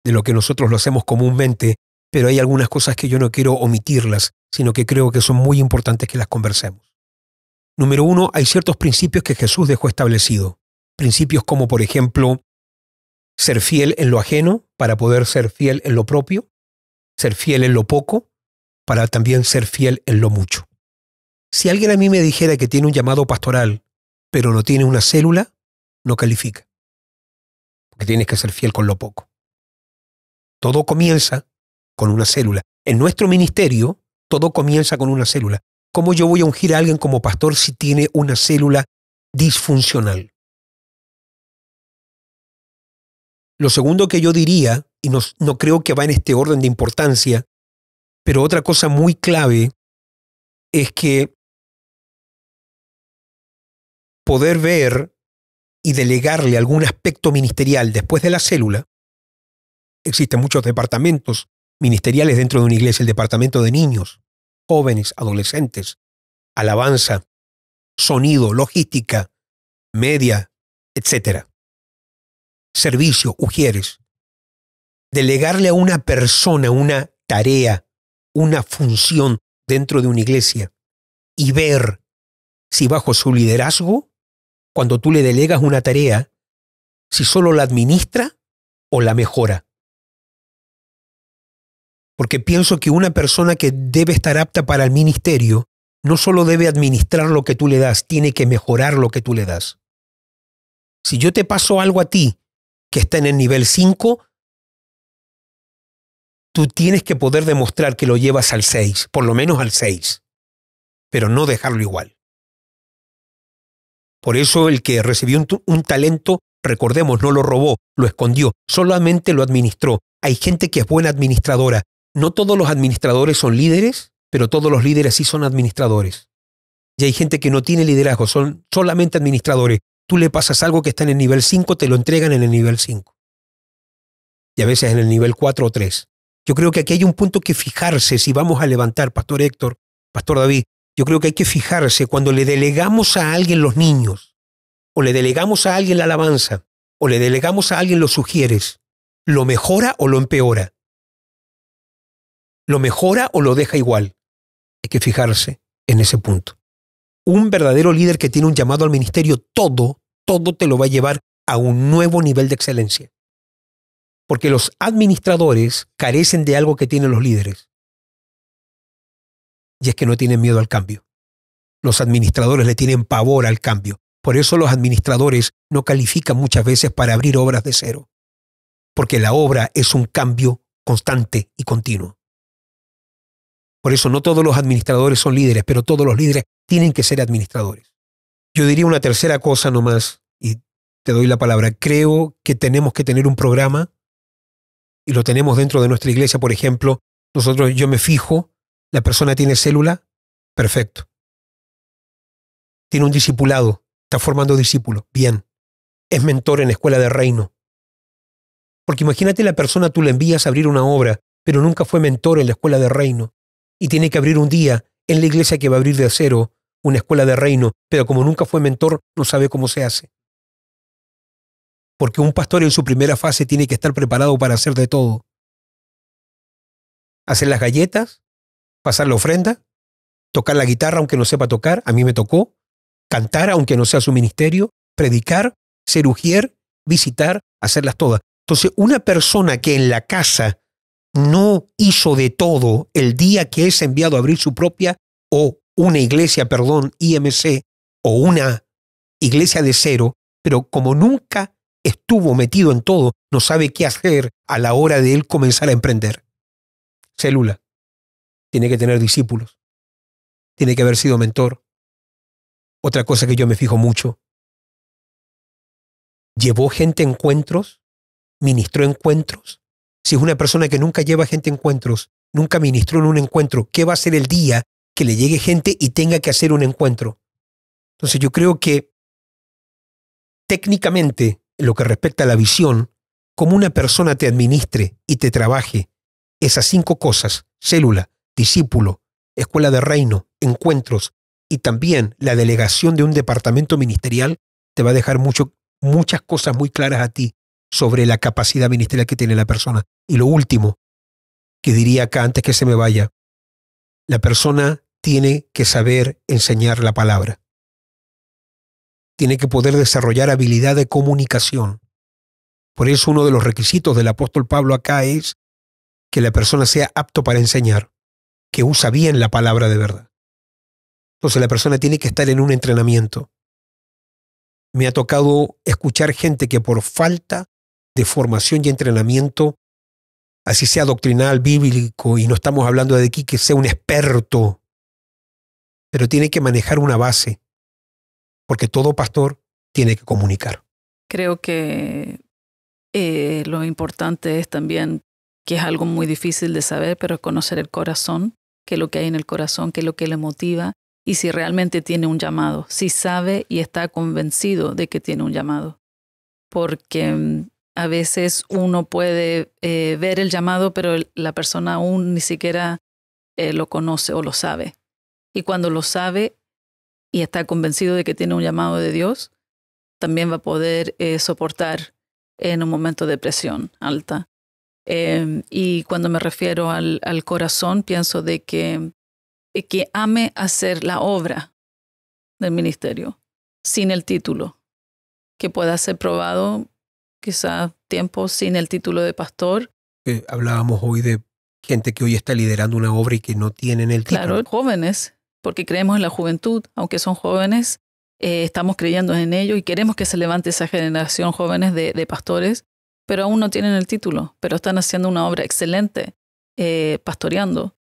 de lo que nosotros lo hacemos comúnmente, pero hay algunas cosas que yo no quiero omitirlas, sino que creo que son muy importantes que las conversemos. Número uno, hay ciertos principios que Jesús dejó establecido. Principios como, por ejemplo, ser fiel en lo ajeno para poder ser fiel en lo propio ser fiel en lo poco para también ser fiel en lo mucho. Si alguien a mí me dijera que tiene un llamado pastoral, pero no tiene una célula, no califica. Porque tienes que ser fiel con lo poco. Todo comienza con una célula. En nuestro ministerio, todo comienza con una célula. ¿Cómo yo voy a ungir a alguien como pastor si tiene una célula disfuncional? Lo segundo que yo diría, y no, no creo que va en este orden de importancia, pero otra cosa muy clave es que poder ver y delegarle algún aspecto ministerial después de la célula, existen muchos departamentos ministeriales dentro de una iglesia, el departamento de niños, jóvenes, adolescentes, alabanza, sonido, logística, media, etcétera servicio, ujieres. Delegarle a una persona una tarea, una función dentro de una iglesia y ver si bajo su liderazgo, cuando tú le delegas una tarea, si solo la administra o la mejora. Porque pienso que una persona que debe estar apta para el ministerio no solo debe administrar lo que tú le das, tiene que mejorar lo que tú le das. Si yo te paso algo a ti que está en el nivel 5, tú tienes que poder demostrar que lo llevas al 6, por lo menos al 6, pero no dejarlo igual. Por eso el que recibió un, un talento, recordemos, no lo robó, lo escondió, solamente lo administró. Hay gente que es buena administradora. No todos los administradores son líderes, pero todos los líderes sí son administradores. Y hay gente que no tiene liderazgo, son solamente administradores tú le pasas algo que está en el nivel 5, te lo entregan en el nivel 5. Y a veces en el nivel 4 o 3. Yo creo que aquí hay un punto que fijarse si vamos a levantar, Pastor Héctor, Pastor David. Yo creo que hay que fijarse cuando le delegamos a alguien los niños, o le delegamos a alguien la alabanza, o le delegamos a alguien los sugieres. ¿Lo mejora o lo empeora? ¿Lo mejora o lo deja igual? Hay que fijarse en ese punto un verdadero líder que tiene un llamado al ministerio, todo, todo te lo va a llevar a un nuevo nivel de excelencia. Porque los administradores carecen de algo que tienen los líderes. Y es que no tienen miedo al cambio. Los administradores le tienen pavor al cambio. Por eso los administradores no califican muchas veces para abrir obras de cero. Porque la obra es un cambio constante y continuo. Por eso no todos los administradores son líderes, pero todos los líderes tienen que ser administradores. Yo diría una tercera cosa nomás, y te doy la palabra. Creo que tenemos que tener un programa, y lo tenemos dentro de nuestra iglesia, por ejemplo. Nosotros, yo me fijo, la persona tiene célula, perfecto. Tiene un discipulado, está formando discípulos, bien. Es mentor en la escuela de reino. Porque imagínate la persona, tú le envías a abrir una obra, pero nunca fue mentor en la escuela de reino. Y tiene que abrir un día en la iglesia que va a abrir de cero una escuela de reino, pero como nunca fue mentor, no sabe cómo se hace. Porque un pastor en su primera fase tiene que estar preparado para hacer de todo. Hacer las galletas, pasar la ofrenda, tocar la guitarra aunque no sepa tocar, a mí me tocó, cantar aunque no sea su ministerio, predicar, ser visitar, hacerlas todas. Entonces, una persona que en la casa no hizo de todo el día que es enviado a abrir su propia o una iglesia, perdón, IMC o una iglesia de cero, pero como nunca estuvo metido en todo, no sabe qué hacer a la hora de él comenzar a emprender. Célula. Tiene que tener discípulos. Tiene que haber sido mentor. Otra cosa que yo me fijo mucho. ¿Llevó gente a encuentros? ¿Ministró encuentros? Si es una persona que nunca lleva gente a encuentros, nunca ministró en un encuentro, ¿qué va a ser el día que le llegue gente y tenga que hacer un encuentro. Entonces yo creo que técnicamente, en lo que respecta a la visión, como una persona te administre y te trabaje esas cinco cosas, célula, discípulo, escuela de reino, encuentros y también la delegación de un departamento ministerial, te va a dejar mucho, muchas cosas muy claras a ti sobre la capacidad ministerial que tiene la persona. Y lo último, que diría acá antes que se me vaya, la persona tiene que saber enseñar la palabra. Tiene que poder desarrollar habilidad de comunicación. Por eso uno de los requisitos del apóstol Pablo acá es que la persona sea apto para enseñar, que usa bien la palabra de verdad. Entonces la persona tiene que estar en un entrenamiento. Me ha tocado escuchar gente que por falta de formación y entrenamiento, así sea doctrinal, bíblico, y no estamos hablando de aquí que sea un experto pero tiene que manejar una base, porque todo pastor tiene que comunicar. Creo que eh, lo importante es también, que es algo muy difícil de saber, pero conocer el corazón, qué es lo que hay en el corazón, qué es lo que le motiva y si realmente tiene un llamado, si sabe y está convencido de que tiene un llamado. Porque mm, a veces uno puede eh, ver el llamado, pero la persona aún ni siquiera eh, lo conoce o lo sabe. Y cuando lo sabe y está convencido de que tiene un llamado de Dios, también va a poder eh, soportar en un momento de presión alta. Em, y cuando me refiero al, corazón, pienso de que, que ame hacer la obra del ministerio sin el título, que pueda ser probado quizá tiempo sin el título de pastor. hablábamos hoy de gente que hoy está liderando una obra y que no tienen el título. Claro, jóvenes porque creemos en la juventud, aunque son jóvenes, eh, estamos creyendo en ello y queremos que se levante esa generación jóvenes de, pastores, pero aún no tienen el título, pero están haciendo una obra excelente eh, pastoreando.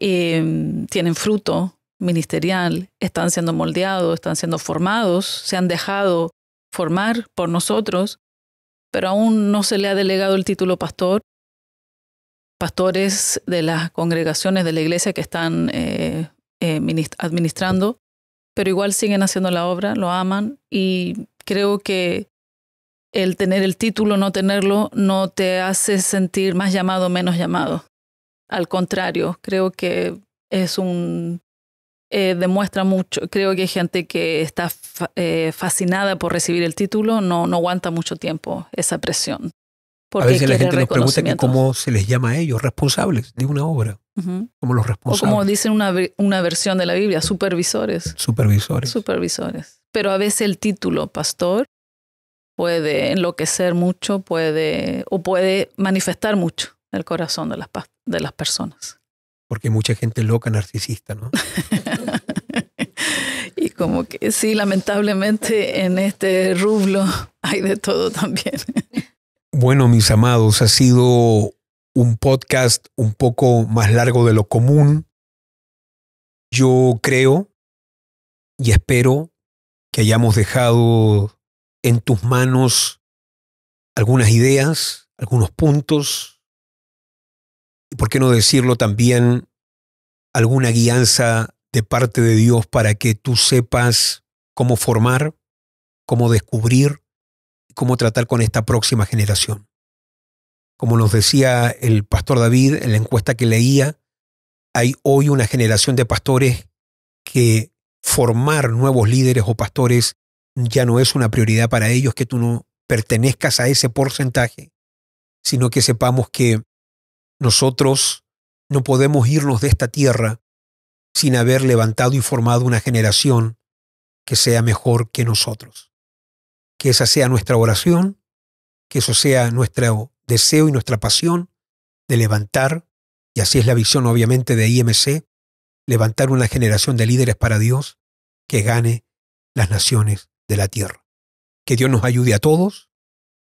Eh, tienen fruto ministerial, están siendo moldeados, están siendo formados, se han dejado formar por nosotros, pero aún no se le ha delegado el título pastor. Pastores de las congregaciones de la iglesia que están eh, eh, administrando, pero igual siguen haciendo la obra, lo aman y creo que el tener el título, no tenerlo, no te hace sentir más llamado o menos llamado. Al contrario, creo que es un... Eh, demuestra mucho, creo que hay gente que está eh, fascinada por recibir el título, no, no aguanta mucho tiempo esa presión a veces la gente nos pregunta cómo se les llama a ellos responsables de una obra, como los responsables. O como dicen una, una versión de la Biblia, supervisores. Supervisores. Supervisores. Pero a veces el título pastor puede enloquecer mucho, puede o puede manifestar mucho el corazón de las, de las personas. Porque mucha gente loca, narcisista, ¿no? y como que sí, lamentablemente en este rublo hay de todo también. Bueno, mis amados, ha sido un podcast un poco más largo de lo común. Yo creo y espero que hayamos dejado en tus manos algunas ideas, algunos puntos, y por qué no decirlo también, alguna guianza de parte de Dios para que tú sepas cómo formar, cómo descubrir, cómo tratar con esta próxima generación. Como nos decía el pastor David en la encuesta que leía, hay hoy una generación de pastores que formar nuevos líderes o pastores ya no es una prioridad para ellos que tú no pertenezcas a ese porcentaje, sino que sepamos que nosotros no podemos irnos de esta tierra sin haber levantado y formado una generación que sea mejor que nosotros que esa sea nuestra oración, que eso sea nuestro deseo y nuestra pasión de levantar, y así es la visión obviamente de IMC, levantar una generación de líderes para Dios que gane las naciones de la tierra. Que Dios nos ayude a todos,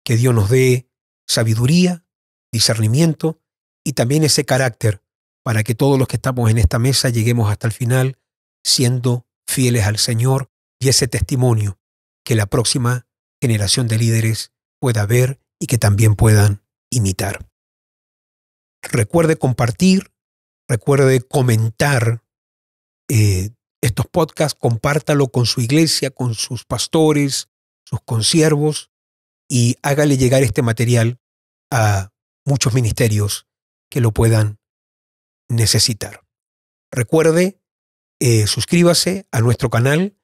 que Dios nos dé sabiduría, discernimiento y también ese carácter para que todos los que estamos en esta mesa lleguemos hasta el final siendo fieles al Señor y ese testimonio que la próxima generación de líderes pueda ver y que también puedan imitar. Recuerde compartir, recuerde comentar eh, estos podcasts, compártalo con su iglesia, con sus pastores, sus consiervos y hágale llegar este material a muchos ministerios que lo puedan necesitar. Recuerde, eh, suscríbase a nuestro canal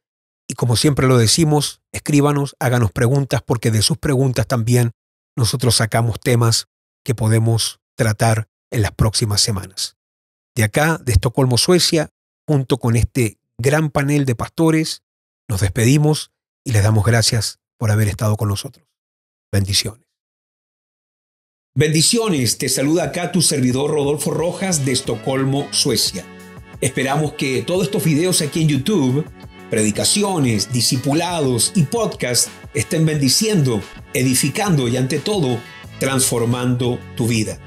y como siempre lo decimos, escríbanos, háganos preguntas, porque de sus preguntas también nosotros sacamos temas que podemos tratar en las próximas semanas. De acá, de Estocolmo, Suecia, junto con este gran panel de pastores, nos despedimos y les damos gracias por haber estado con nosotros. Bendiciones. Bendiciones, te saluda acá tu servidor Rodolfo Rojas de Estocolmo, Suecia. Esperamos que todos estos videos aquí en YouTube predicaciones, discipulados y podcasts estén bendiciendo, edificando y ante todo transformando tu vida.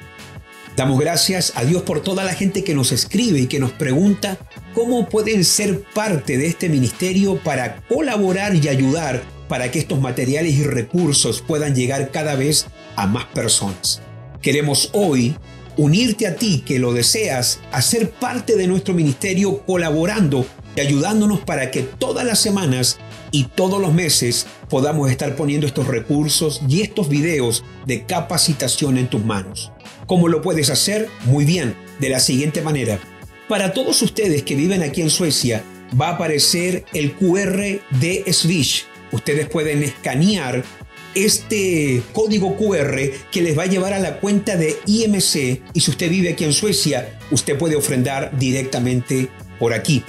Damos gracias a Dios por toda la gente que nos escribe y que nos pregunta cómo pueden ser parte de este ministerio para colaborar y ayudar para que estos materiales y recursos puedan llegar cada vez a más personas. Queremos hoy unirte a ti que lo deseas, a ser parte de nuestro ministerio colaborando y ayudándonos para que todas las semanas y todos los meses podamos estar poniendo estos recursos y estos videos de capacitación en tus manos. ¿Cómo lo puedes hacer? Muy bien, de la siguiente manera. Para todos ustedes que viven aquí en Suecia, va a aparecer el QR de Swish. Ustedes pueden escanear este código QR que les va a llevar a la cuenta de IMC y si usted vive aquí en Suecia, usted puede ofrendar directamente por aquí.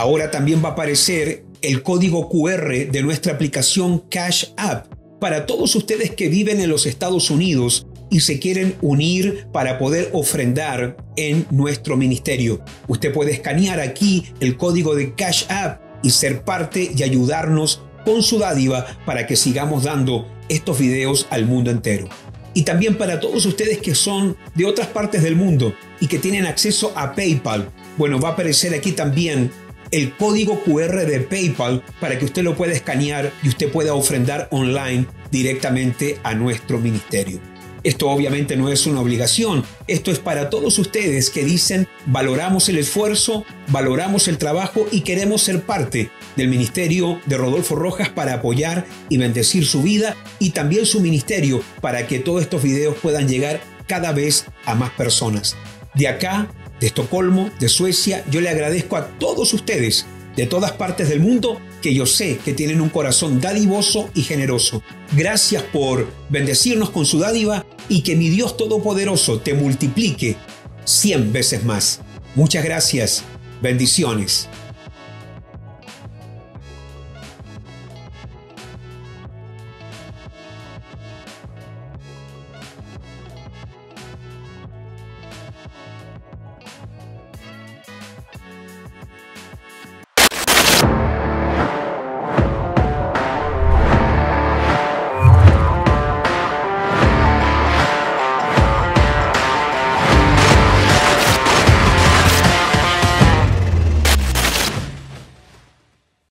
Ahora también va a aparecer el código QR de nuestra aplicación Cash App para todos ustedes que viven en los Estados Unidos y se quieren unir para poder ofrendar en nuestro ministerio. Usted puede escanear aquí el código de Cash App y ser parte y ayudarnos con su dádiva para que sigamos dando estos videos al mundo entero. Y también para todos ustedes que son de otras partes del mundo y que tienen acceso a PayPal, bueno, va a aparecer aquí también el código QR de PayPal para que usted lo pueda escanear y usted pueda ofrendar online directamente a nuestro ministerio. Esto obviamente no es una obligación, esto es para todos ustedes que dicen valoramos el esfuerzo, valoramos el trabajo y queremos ser parte del ministerio de Rodolfo Rojas para apoyar y bendecir su vida y también su ministerio para que todos estos videos puedan llegar cada vez a más personas. De acá de Estocolmo, de Suecia. Yo le agradezco a todos ustedes de todas partes del mundo que yo sé que tienen un corazón dadivoso y generoso. Gracias por bendecirnos con su dádiva y que mi Dios Todopoderoso te multiplique 100 veces más. Muchas gracias. Bendiciones.